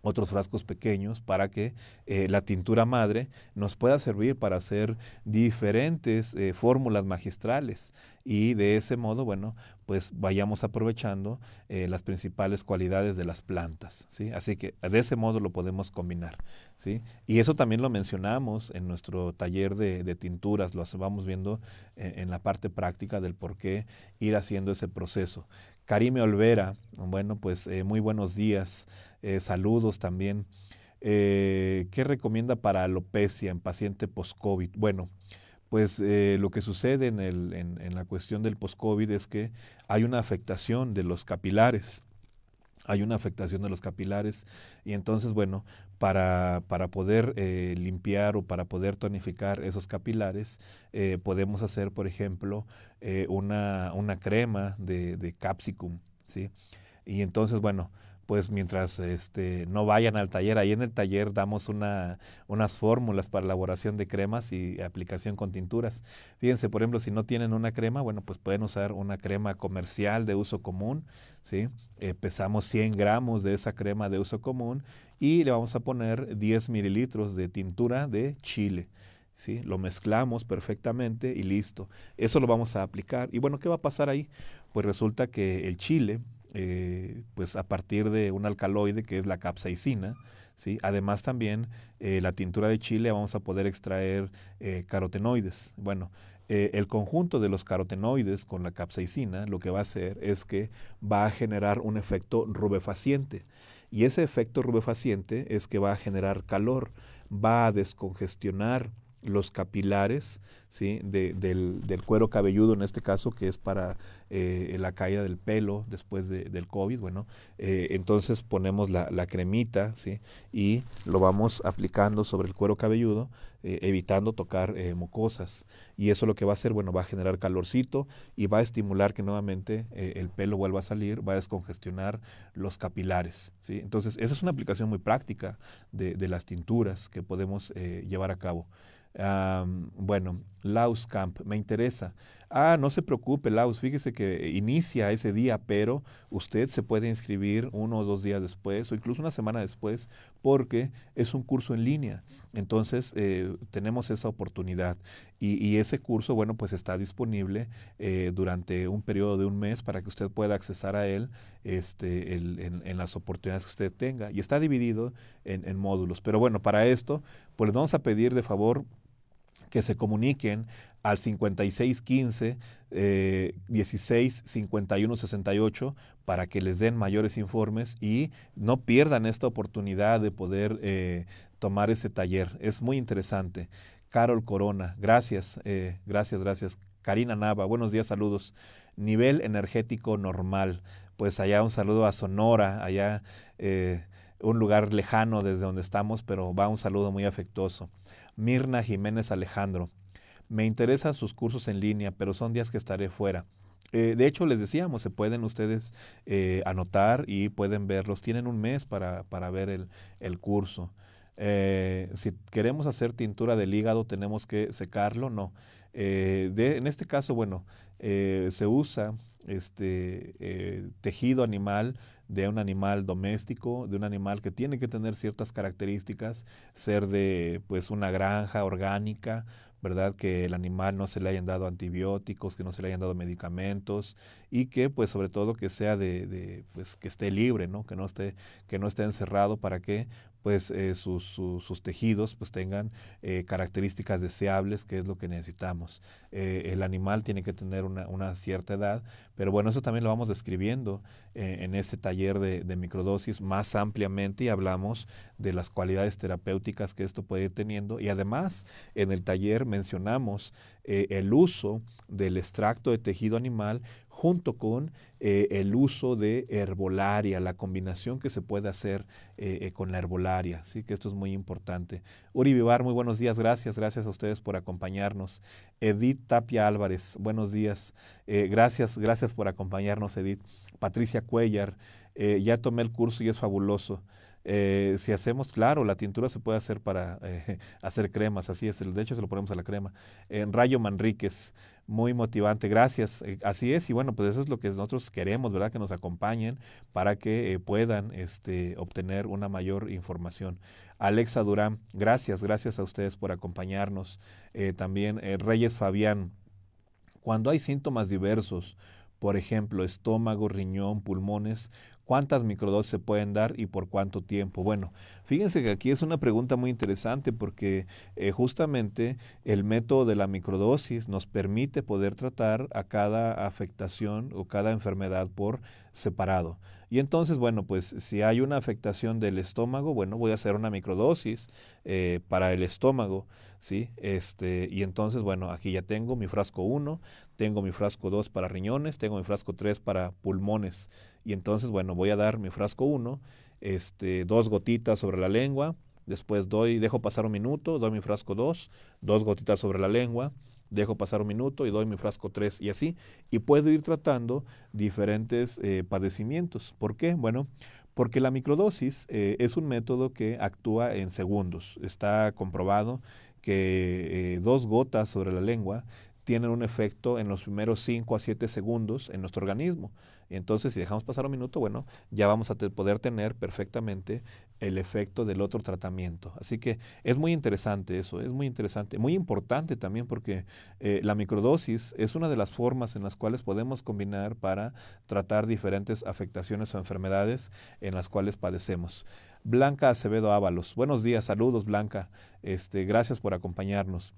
otros frascos pequeños para que eh, la tintura madre nos pueda servir para hacer diferentes eh, fórmulas magistrales y de ese modo, bueno, pues vayamos aprovechando eh, las principales cualidades de las plantas, ¿sí? Así que de ese modo lo podemos combinar, ¿sí? Y eso también lo mencionamos en nuestro taller de tinturas, lo vamos viendo en la parte práctica del por qué ir haciendo ese proceso. Karime Olvera, bueno, pues muy buenos días. Eh, saludos también. Eh, ¿Qué recomienda para alopecia en paciente post-COVID? Bueno, pues eh, lo que sucede en, la cuestión del post-COVID es que hay una afectación de los capilares hay una afectación de los capilares y entonces, bueno, para, poder limpiar o para poder tonificar esos capilares, podemos hacer, por ejemplo, una, crema de, de capsicum, ¿sí? Y entonces, bueno, pues mientras este, no vayan al taller, ahí en el taller damos unas fórmulas para elaboración de cremas y aplicación con tinturas. Fíjense, por ejemplo, si no tienen una crema, bueno, pues pueden usar una crema comercial de uso común, ¿sí? Eh, pesamos 100 gramos de esa crema de uso común y le vamos a poner 10 mililitros de tintura de chile. ¿Sí? Lo mezclamos perfectamente y listo. Eso lo vamos a aplicar. Y bueno, ¿qué va a pasar ahí? Pues resulta que el chile eh, pues a partir de un alcaloide que es la capsaicina. ¿sí? Además también eh, la tintura de chile vamos a poder extraer eh, carotenoides. Bueno, el conjunto de los carotenoides con la capsaicina lo que va a hacer es que va a generar un efecto rubefaciente. Y ese efecto rubefaciente es que va a generar calor, va a descongestionar los capilares del, cuero cabelludo, en este caso, que es para eh, la caída del pelo después del COVID. Bueno, eh, entonces ponemos la, cremita ¿sí? y lo vamos aplicando sobre el cuero cabelludo, eh, evitando tocar mucosas. Y eso lo que va a hacer, bueno, va a generar calorcito y va a estimular que nuevamente el pelo vuelva a salir, va a descongestionar los capilares. ¿sí? Entonces, esa es una aplicación muy práctica de, de las tinturas que podemos llevar a cabo bueno, Laus Camp, me interesa. Ah, no se preocupe, Laus, fíjese que inicia ese día, pero usted se puede inscribir uno o dos días después o incluso una semana después porque es un curso en línea. Entonces, eh, tenemos esa oportunidad. Y, ese curso, bueno, pues está disponible eh, durante un periodo de un mes para que usted pueda accesar a él este, en, las oportunidades que usted tenga. Y está dividido en, módulos. Pero bueno, para esto, pues vamos a pedir de favor que se comuniquen al 5615 eh, 16 para que les den mayores informes y no pierdan esta oportunidad de poder eh, tomar ese taller. Es muy interesante. Carol Corona, gracias, eh, gracias, gracias. Karina Nava, buenos días, saludos. Nivel energético normal. Pues allá un saludo a Sonora, allá eh, un lugar lejano desde donde estamos, pero va un saludo muy afectuoso. Mirna Jiménez Alejandro. Me interesan sus cursos en línea, pero son días que estaré fuera. Eh, de hecho, les decíamos, se pueden ustedes eh, anotar y pueden verlos. Tienen un mes para, ver el, curso. Eh, si queremos hacer tintura del hígado, ¿tenemos que secarlo? No. en este caso, bueno, se usa este eh, tejido animal de un animal doméstico, de un animal que tiene que tener ciertas características, ser de pues una granja orgánica, ¿verdad? Que el animal no se le hayan dado antibióticos, que no se le hayan dado medicamentos y que pues sobre todo que sea de, de pues que esté libre, ¿no? Que no esté, que no esté encerrado para que pues eh, sus, sus, tejidos pues tengan eh, características deseables, que es lo que necesitamos. Eh, el animal tiene que tener una, cierta edad, pero bueno, eso también lo vamos describiendo en este taller de, de, microdosis más ampliamente y hablamos de las cualidades terapéuticas que esto puede ir teniendo y además en el taller mencionamos el uso del extracto de tejido animal junto con eh, el uso de herbolaria, la combinación que se puede hacer eh, eh, con la herbolaria, ¿sí? que esto es muy importante. Uri Vivar, muy buenos días, gracias, gracias a ustedes por acompañarnos. Edith Tapia Álvarez, buenos días, gracias, gracias por acompañarnos, Edith. Patricia Cuellar, ya tomé el curso y es fabuloso. si hacemos, claro, la tintura se puede hacer para hacer cremas, así es, de hecho se lo ponemos a la crema. Rayo Manríquez, muy motivante, gracias. Eh, así es, y bueno, pues eso es lo que nosotros queremos, ¿verdad? Que nos acompañen para que eh, puedan este, obtener una mayor información. Alexa Durán, gracias, gracias a ustedes por acompañarnos. Eh, también Reyes Fabián, cuando hay síntomas diversos, por ejemplo, estómago, riñón, pulmones, cuántas microdosis se pueden dar y por cuánto tiempo. Bueno, fíjense que aquí es una pregunta muy interesante porque eh, justamente el método de la microdosis nos permite poder tratar a cada afectación o cada enfermedad por separado. Y entonces, bueno, pues si hay una afectación del estómago, bueno, voy a hacer una microdosis eh, para el estómago, ¿sí? Este, y entonces, bueno, aquí ya tengo mi frasco 1, tengo mi frasco 2 para riñones, tengo mi frasco 3 para pulmones, y entonces, bueno, voy a dar mi frasco 1, este, dos gotitas sobre la lengua, después doy, dejo pasar un minuto, doy mi frasco 2, dos gotitas sobre la lengua, dejo pasar un minuto y doy mi frasco 3 y así. Y puedo ir tratando diferentes eh, padecimientos. ¿Por qué? Bueno, porque la microdosis eh, es un método que actúa en segundos. Está comprobado que eh, dos gotas sobre la lengua tienen un efecto en los primeros 5 a 7 segundos en nuestro organismo. Entonces, si dejamos pasar un minuto, bueno, ya vamos a poder tener perfectamente el efecto del otro tratamiento. Así que es muy interesante eso, es muy interesante, muy importante también porque eh, la microdosis es una de las formas en las cuales podemos combinar para tratar diferentes afectaciones o enfermedades en las cuales padecemos. Blanca Acevedo Ábalos, buenos días, saludos Blanca, este, gracias por acompañarnos.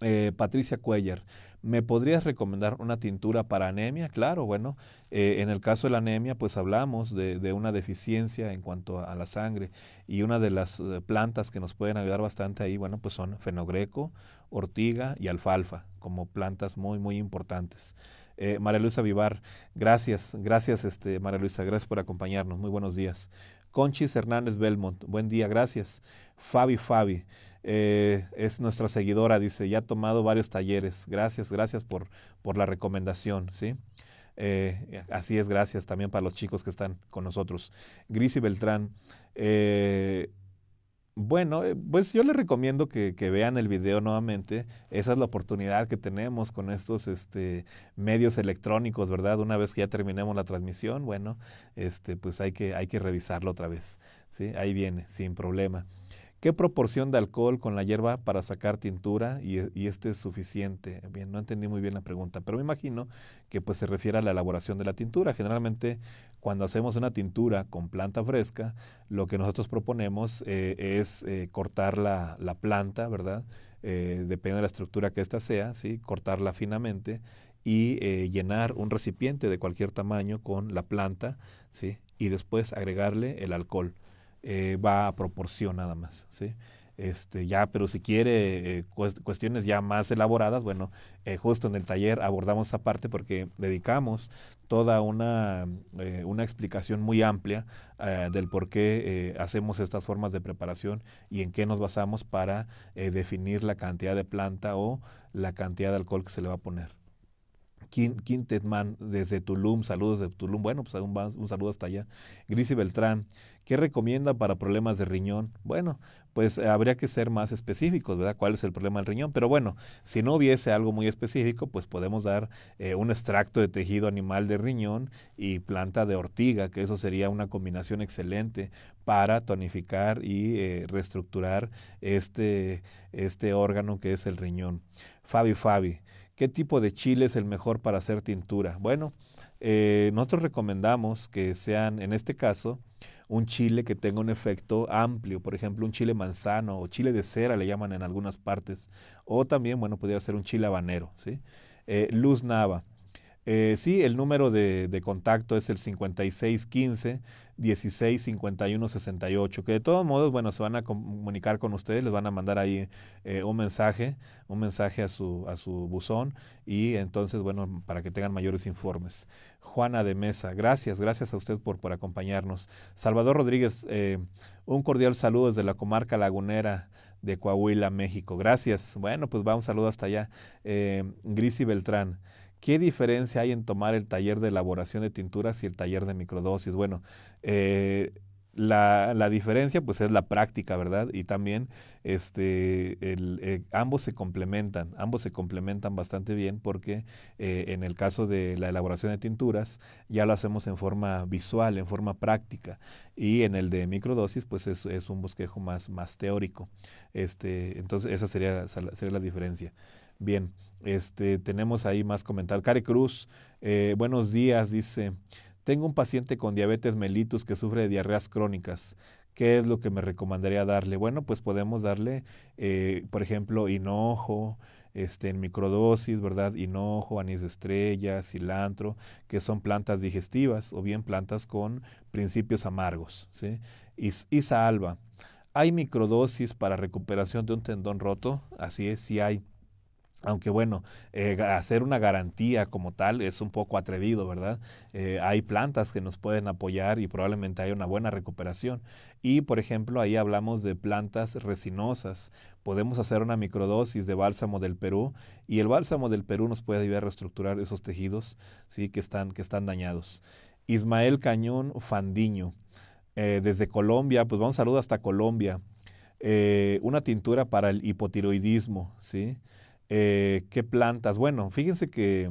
Eh, Patricia Cuellar. ¿Me podrías recomendar una tintura para anemia? Claro, bueno, eh, en el caso de la anemia, pues hablamos de, una deficiencia en cuanto a, la sangre y una de las eh, plantas que nos pueden ayudar bastante ahí, bueno, pues son fenogreco, ortiga y alfalfa, como plantas muy, muy importantes. Eh, María Luisa Vivar, gracias, gracias este, María Luisa, gracias por acompañarnos, muy buenos días. Conchis Hernández Belmont, buen día, gracias. Fabi Fabi, eh, es nuestra seguidora, dice, ya ha tomado varios talleres. Gracias, gracias por, por la recomendación, ¿sí? Eh, así es, gracias también para los chicos que están con nosotros. Grisi Beltrán, eh, bueno, eh, pues yo les recomiendo que, que, vean el video nuevamente. Esa es la oportunidad que tenemos con estos este, medios electrónicos, ¿verdad? Una vez que ya terminemos la transmisión, bueno, este, pues hay que, hay que revisarlo otra vez. ¿sí? Ahí viene, sin problema. ¿Qué proporción de alcohol con la hierba para sacar tintura? Y, este es suficiente. Bien, no entendí muy bien la pregunta, pero me imagino que pues se refiere a la elaboración de la tintura. Generalmente, cuando hacemos una tintura con planta fresca, lo que nosotros proponemos eh, es eh, cortar la, planta, ¿verdad? Eh, depende de la estructura que ésta sea, ¿sí? Cortarla finamente y llenar un recipiente de cualquier tamaño con la planta, ¿sí? Y después agregarle el alcohol. Eh, va a proporción nada más, ¿sí? Este, ya, pero si quiere eh, cuestiones ya más elaboradas, bueno, eh, justo en el taller abordamos esa parte porque dedicamos toda una, una explicación muy amplia del por qué hacemos estas formas de preparación y en qué nos basamos para definir la cantidad de planta o la cantidad de alcohol que se le va a poner. Quintetman desde Tulum, saludos de Tulum. Bueno, pues un, saludo hasta allá. Grisi Beltrán, ¿qué recomienda para problemas de riñón? Bueno, pues eh, habría que ser más específicos, ¿verdad? ¿Cuál es el problema del riñón? Pero bueno, si no hubiese algo muy específico, pues podemos dar eh, un extracto de tejido animal de riñón y planta de ortiga, que eso sería una combinación excelente para tonificar y eh, reestructurar este, este órgano que es el riñón. Fabi Fabi, ¿qué tipo de chile es el mejor para hacer tintura? Bueno, eh, nosotros recomendamos que sean, en este caso, un chile que tenga un efecto amplio, por ejemplo, un chile manzano o chile de cera le llaman en algunas partes, o también, bueno, podría ser un chile habanero, ¿sí? Eh, luz nava. Eh, sí, el número de, contacto es el 5615 165168 que de todos modos, bueno, se van a comunicar con ustedes, les van a mandar ahí eh, un mensaje, un mensaje a su, a su buzón y entonces, bueno, para que tengan mayores informes. Juana de Mesa, gracias, gracias a usted por, acompañarnos. Salvador Rodríguez, eh, un cordial saludo desde la comarca lagunera de Coahuila, México. Gracias. Bueno, pues va un saludo hasta allá. y Beltrán. ¿Qué diferencia hay en tomar el taller de elaboración de tinturas y el taller de microdosis? Bueno, eh, la, diferencia pues es la práctica, ¿verdad? Y también este, eh, ambos se complementan, ambos se complementan bastante bien porque eh, en el caso de la elaboración de tinturas ya lo hacemos en forma visual, en forma práctica y en el de microdosis pues es, es un bosquejo más, más teórico. Este, entonces esa sería, sería la diferencia. Bien. Este, tenemos ahí más comentarios. Care Cruz, eh, buenos días, dice. Tengo un paciente con diabetes mellitus que sufre de diarreas crónicas. ¿Qué es lo que me recomendaría darle? Bueno, pues podemos darle, eh, por ejemplo, hinojo, este, en microdosis, ¿verdad? Hinojo, anís de estrella, cilantro, que son plantas digestivas o bien plantas con principios amargos, ¿sí? isa alba. ¿Hay microdosis para recuperación de un tendón roto? Así es, sí hay aunque bueno, eh, hacer una garantía como tal es un poco atrevido, ¿verdad? Eh, hay plantas que nos pueden apoyar y probablemente hay una buena recuperación. Y por ejemplo, ahí hablamos de plantas resinosas. Podemos hacer una microdosis de bálsamo del Perú y el bálsamo del Perú nos puede ayudar a reestructurar esos tejidos ¿sí? que, están, que están dañados. Ismael Cañón Fandiño, eh, desde Colombia, pues vamos saludo hasta Colombia. una tintura para el hipotiroidismo, ¿sí? sí eh, ¿Qué plantas? Bueno, fíjense que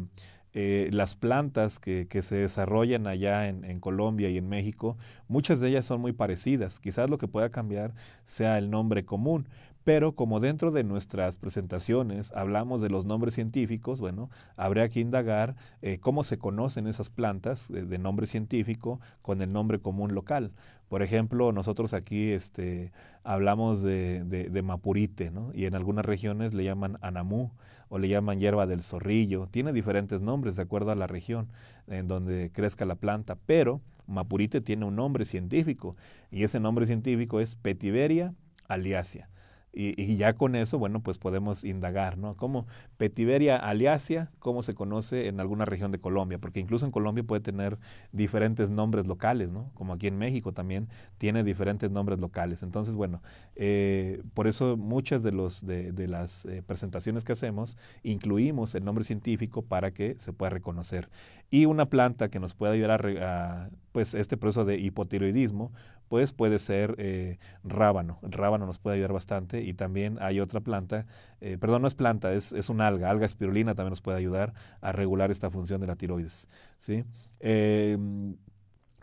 eh, las plantas que, se desarrollan allá en, Colombia y en México, muchas de ellas son muy parecidas. Quizás lo que pueda cambiar sea el nombre común, pero como dentro de nuestras presentaciones hablamos de los nombres científicos, bueno, habría que indagar eh, cómo se conocen esas plantas eh, de nombre científico con el nombre común local. Por ejemplo, nosotros aquí este, hablamos de, mapurite, ¿no? Y en algunas regiones le llaman anamú o le llaman hierba del zorrillo. Tiene diferentes nombres de acuerdo a la región en donde crezca la planta, pero mapurite tiene un nombre científico y ese nombre científico es Petiveria aliasia. Y, ya con eso, bueno, pues podemos indagar, ¿no? Cómo Petiveria aliasia, cómo se conoce en alguna región de Colombia, porque incluso en Colombia puede tener diferentes nombres locales, ¿no? Como aquí en México también tiene diferentes nombres locales. Entonces, bueno, eh, por eso muchas de, los, de, las eh, presentaciones que hacemos incluimos el nombre científico para que se pueda reconocer. Y una planta que nos pueda ayudar a pues, este proceso de hipotiroidismo, pues puede ser eh, rábano. rábano nos puede ayudar bastante y también hay otra planta, eh, perdón, no es planta, es, es una alga, alga espirulina también nos puede ayudar a regular esta función de la tiroides. ¿sí? Em,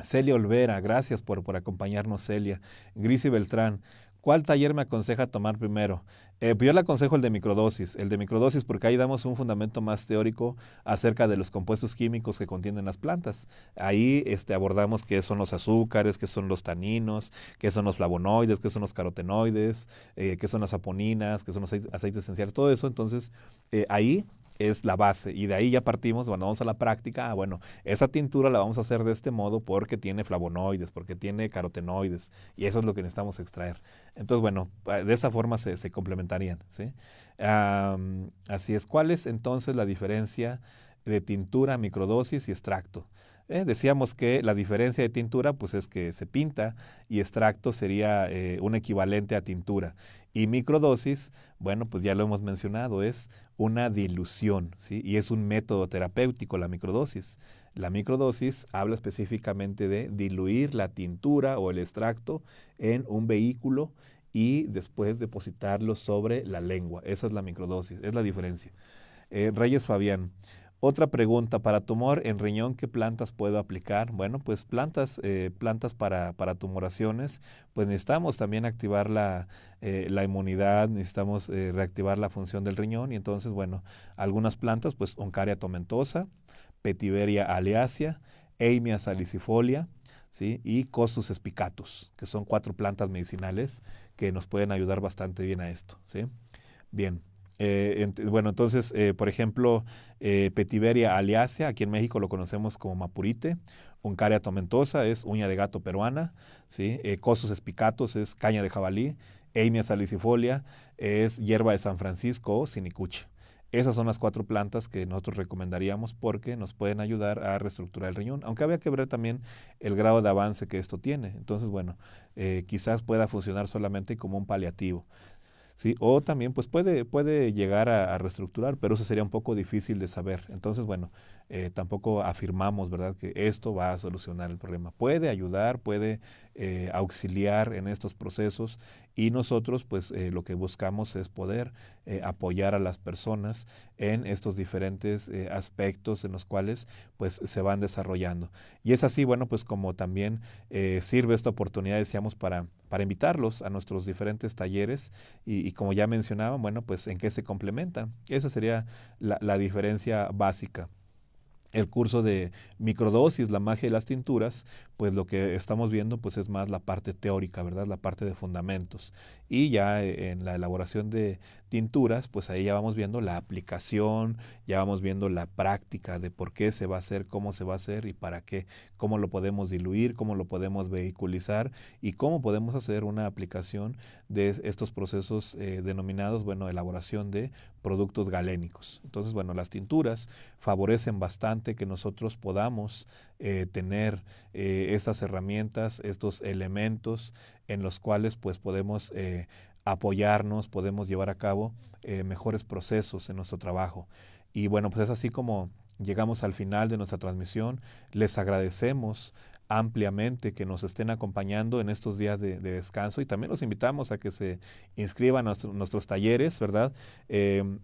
Celia Olvera, gracias por, por acompañarnos, Celia. y Beltrán, ¿Cuál taller me aconseja tomar primero? Eh, pues yo le aconsejo el de microdosis, el de microdosis porque ahí damos un fundamento más teórico acerca de los compuestos químicos que contienen las plantas. Ahí este, abordamos qué son los azúcares, qué son los taninos, qué son los flavonoides, qué son los carotenoides, eh, qué son las aponinas, qué son los aceites esenciales, todo eso. Entonces eh, ahí es la base y de ahí ya partimos, cuando vamos a la práctica, ah, bueno, esa tintura la vamos a hacer de este modo porque tiene flavonoides, porque tiene carotenoides y eso es lo que necesitamos extraer. Entonces, bueno, ah, de esa forma se, complementarían, ¿sí? así es, ¿cuál es entonces la diferencia de tintura, microdosis y extracto? ¿eh? decíamos que la diferencia de tintura pues es que se pinta y extracto sería eh, un equivalente a tintura. Y microdosis, bueno, pues ya lo hemos mencionado, es una dilución, ¿sí? Y es un método terapéutico la microdosis. La microdosis habla específicamente de diluir la tintura o el extracto en un vehículo y después depositarlo sobre la lengua. Esa es la microdosis, es la diferencia. Eh, Reyes Fabián, otra pregunta, para tumor en riñón, ¿qué plantas puedo aplicar? Bueno, pues plantas, eh, plantas para, tumoraciones, pues necesitamos también activar la, eh, inmunidad, necesitamos eh, reactivar la función del riñón y entonces, bueno, algunas plantas, pues Oncaria tomentosa, Petiveria aleacea, Eimia salicifolia, ¿sí? y Costus espicatus, que son cuatro plantas medicinales que nos pueden ayudar bastante bien a esto. ¿sí? Bien. Eh, bueno, entonces, eh, por ejemplo, eh, Petiveria aliacea, aquí en México lo conocemos como mapurite. Uncaria tomentosa es uña de gato peruana. ¿sí? espicatos es caña de jabalí. Eimia salicifolia es hierba de San Francisco o sinicuche. Esas son las cuatro plantas que nosotros recomendaríamos porque nos pueden ayudar a reestructurar el riñón, aunque había que ver también el grado de avance que esto tiene. Entonces, bueno, quizás pueda funcionar solamente como un paliativo. O también pues puede, puede llegar a, reestructurar, pero eso sería un poco difícil de saber. Entonces, bueno, eh, tampoco afirmamos, ¿verdad?, que esto va a solucionar el problema. Puede ayudar, puede eh, auxiliar en estos procesos y nosotros pues eh, lo que buscamos es poder apoyar a las personas en estos diferentes aspectos en los cuales pues se van desarrollando. Y es así, bueno, pues como también sirve esta oportunidad, decíamos, para para invitarlos a nuestros diferentes talleres y, como ya mencionaban, bueno, pues en qué se complementan. Esa sería la, la diferencia básica el curso de microdosis, la magia de las tinturas, pues lo que estamos viendo pues es más la parte teórica, ¿verdad? La parte de fundamentos. Y ya eh, en la elaboración de tinturas, pues ahí ya vamos viendo la aplicación, ya vamos viendo la práctica de por qué se va a hacer, cómo se va a hacer y para qué, cómo lo podemos diluir, cómo lo podemos vehiculizar y cómo podemos hacer una aplicación de estos procesos eh, denominados, bueno, elaboración de productos galénicos. Entonces, bueno, las tinturas favorecen bastante que nosotros podamos eh, tener eh, estas herramientas, estos elementos en los cuales pues podemos eh, apoyarnos, podemos llevar a cabo mejores procesos en nuestro trabajo. Y bueno, pues es así como llegamos al final de nuestra transmisión. Les agradecemos ampliamente que nos estén acompañando en estos días de, descanso y también los invitamos a que se inscriban a nuestros talleres, ¿verdad?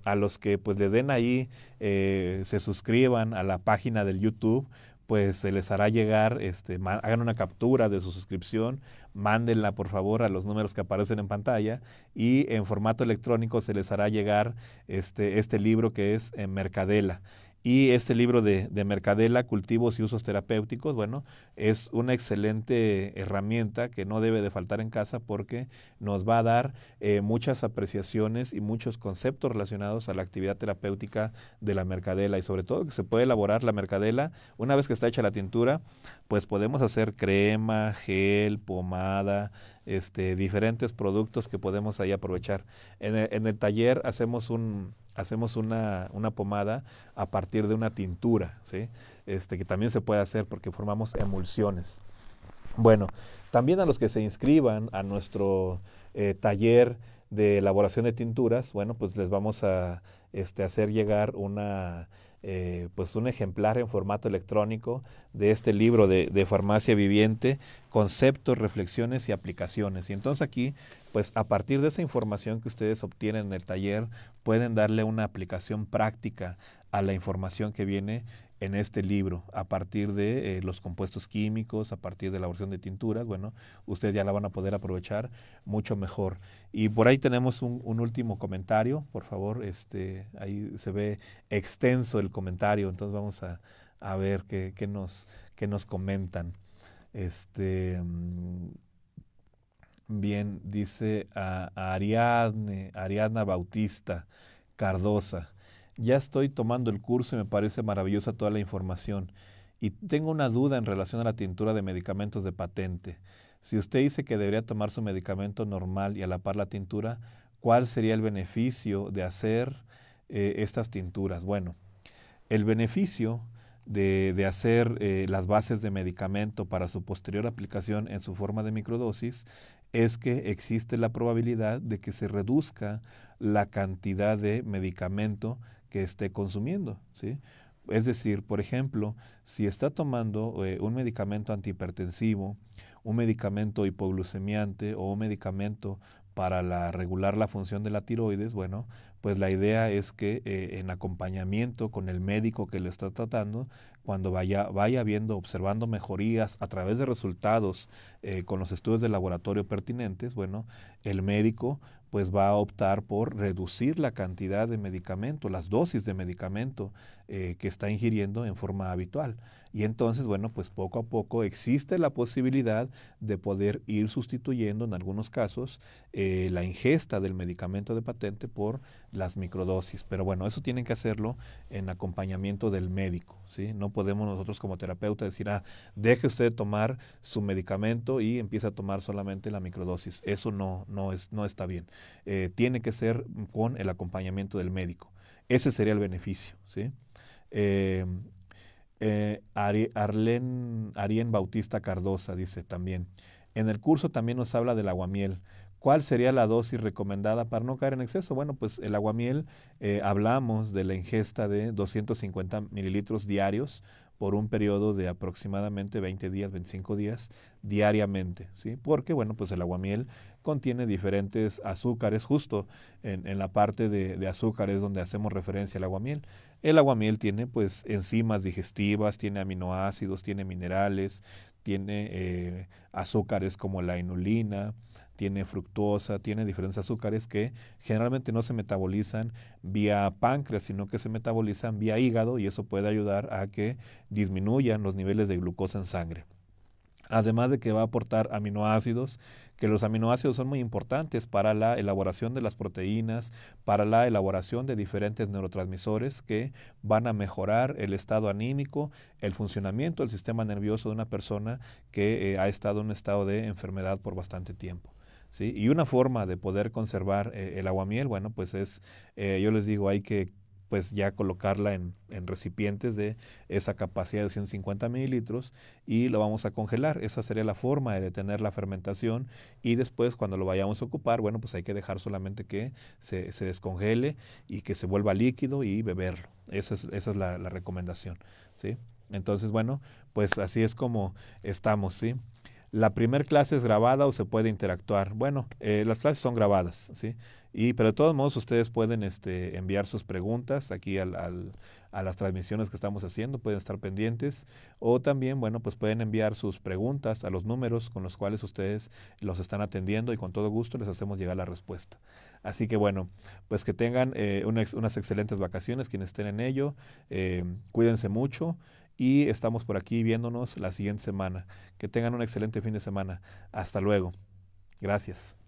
a los que pues le den ahí, se suscriban a la página del YouTube pues se les hará llegar, este, hagan una captura de su suscripción, mándenla por favor a los números que aparecen en pantalla y en formato electrónico se les hará llegar este, este libro que es eh, Mercadela. Y este libro de, Mercadela, Cultivos y Usos Terapéuticos, bueno, es una excelente herramienta que no debe de faltar en casa porque nos va a dar eh, muchas apreciaciones y muchos conceptos relacionados a la actividad terapéutica de la Mercadela y sobre todo que se puede elaborar la Mercadela una vez que está hecha la tintura, pues podemos hacer crema, gel, pomada, este, diferentes productos que podemos ahí aprovechar. En e, el, taller hacemos, un, hacemos una, pomada a partir de una tintura, ¿sí? este, que también se puede hacer porque formamos emulsiones. Bueno, también a los que se inscriban a nuestro eh, taller de elaboración de tinturas, bueno, pues les vamos a este, hacer llegar una eh, pues un ejemplar en formato electrónico de este libro de, de, Farmacia Viviente, conceptos, reflexiones y aplicaciones. Y entonces aquí, pues a partir de esa información que ustedes obtienen en el taller, pueden darle una aplicación práctica a la información que viene en este libro a partir de eh, los compuestos químicos, a partir de la versión de tinturas, bueno, ustedes ya la van a poder aprovechar mucho mejor. Y por ahí tenemos un, último comentario, por favor, este, ahí se ve extenso el comentario, entonces vamos a, ver qué, qué, nos, qué nos comentan. Este, mm, bien, dice a, Ariadne, Ariadna Bautista Cardosa ya estoy tomando el curso y me parece maravillosa toda la información. Y tengo una duda en relación a la tintura de medicamentos de patente. Si usted dice que debería tomar su medicamento normal y a la par la tintura, ¿cuál sería el beneficio de hacer eh, estas tinturas? Bueno, el beneficio de, hacer eh, las bases de medicamento para su posterior aplicación en su forma de microdosis es que existe la probabilidad de que se reduzca la cantidad de medicamento que esté consumiendo, ¿sí? Es decir, por ejemplo, si está tomando eh, un medicamento antihipertensivo, un medicamento hipoglucemiante o un medicamento para regular la función de la tiroides, bueno, pues la idea es que eh, en acompañamiento con el médico que lo está tratando, cuando vaya, vaya viendo, observando mejorías a través de resultados eh, con los estudios de laboratorio pertinentes, bueno, el médico pues va a optar por reducir la cantidad de medicamento, las dosis de medicamento eh, que está ingiriendo en forma habitual. Y entonces, bueno, pues poco a poco existe la posibilidad de poder ir sustituyendo en algunos casos eh, la ingesta del medicamento de patente por las microdosis. Pero bueno, eso tienen que hacerlo en acompañamiento del médico. ¿sí? No podemos nosotros como terapeuta decir, ah, deje usted tomar su medicamento y empieza a tomar solamente la microdosis. Eso no, no, es, no está bien. Eh, tiene que ser con el acompañamiento del médico. Ese sería el beneficio. ¿sí? Eh, eh, Arlen, Bautista Cardosa dice también, en el curso también nos habla del aguamiel. ¿Cuál sería la dosis recomendada para no caer en exceso? Bueno, pues el aguamiel, eh, hablamos de la ingesta de 250 mililitros diarios por un periodo de aproximadamente 20 días, 25 días diariamente, ¿sí? Porque, bueno, pues el aguamiel contiene diferentes azúcares, justo en, la parte de, azúcares donde hacemos referencia al aguamiel. El aguamiel tiene, pues, enzimas digestivas, tiene aminoácidos, tiene minerales, tiene eh, azúcares como la inulina, tiene fructosa, tiene diferentes azúcares que generalmente no se metabolizan vía páncreas, sino que se metabolizan vía hígado y eso puede ayudar a que disminuyan los niveles de glucosa en sangre. Además de que va a aportar aminoácidos, que los aminoácidos son muy importantes para la elaboración de las proteínas, para la elaboración de diferentes neurotransmisores que van a mejorar el estado anímico, el funcionamiento del sistema nervioso de una persona que eh, ha estado en un estado de enfermedad por bastante tiempo. Y una forma de poder conservar el eh, el aguamiel, bueno, pues es, eh, yo les digo, hay que pues ya colocarla en, recipientes de esa capacidad de 150 mililitros y lo vamos a congelar. Esa sería la forma de detener la fermentación y después cuando lo vayamos a ocupar, bueno, pues hay que dejar solamente que se, descongele y que se vuelva líquido y beberlo. Esa es, esa es la, la recomendación, ¿sí? Entonces, bueno, pues así es como estamos, ¿sí? La primera clase es grabada o se puede interactuar. Bueno, eh, las clases son grabadas, ¿sí? Y, pero de todos modos, ustedes pueden este, enviar sus preguntas aquí a las transmisiones que estamos haciendo, pueden estar pendientes. O también, bueno, pues pueden enviar sus preguntas a los números con los cuales ustedes los están atendiendo y con todo gusto les hacemos llegar la respuesta. Así que bueno, pues que tengan eh, unas excelentes vacaciones quienes estén en ello, eh, cuídense mucho y estamos por aquí viéndonos la siguiente semana. Que tengan un excelente fin de semana. Hasta luego. Gracias.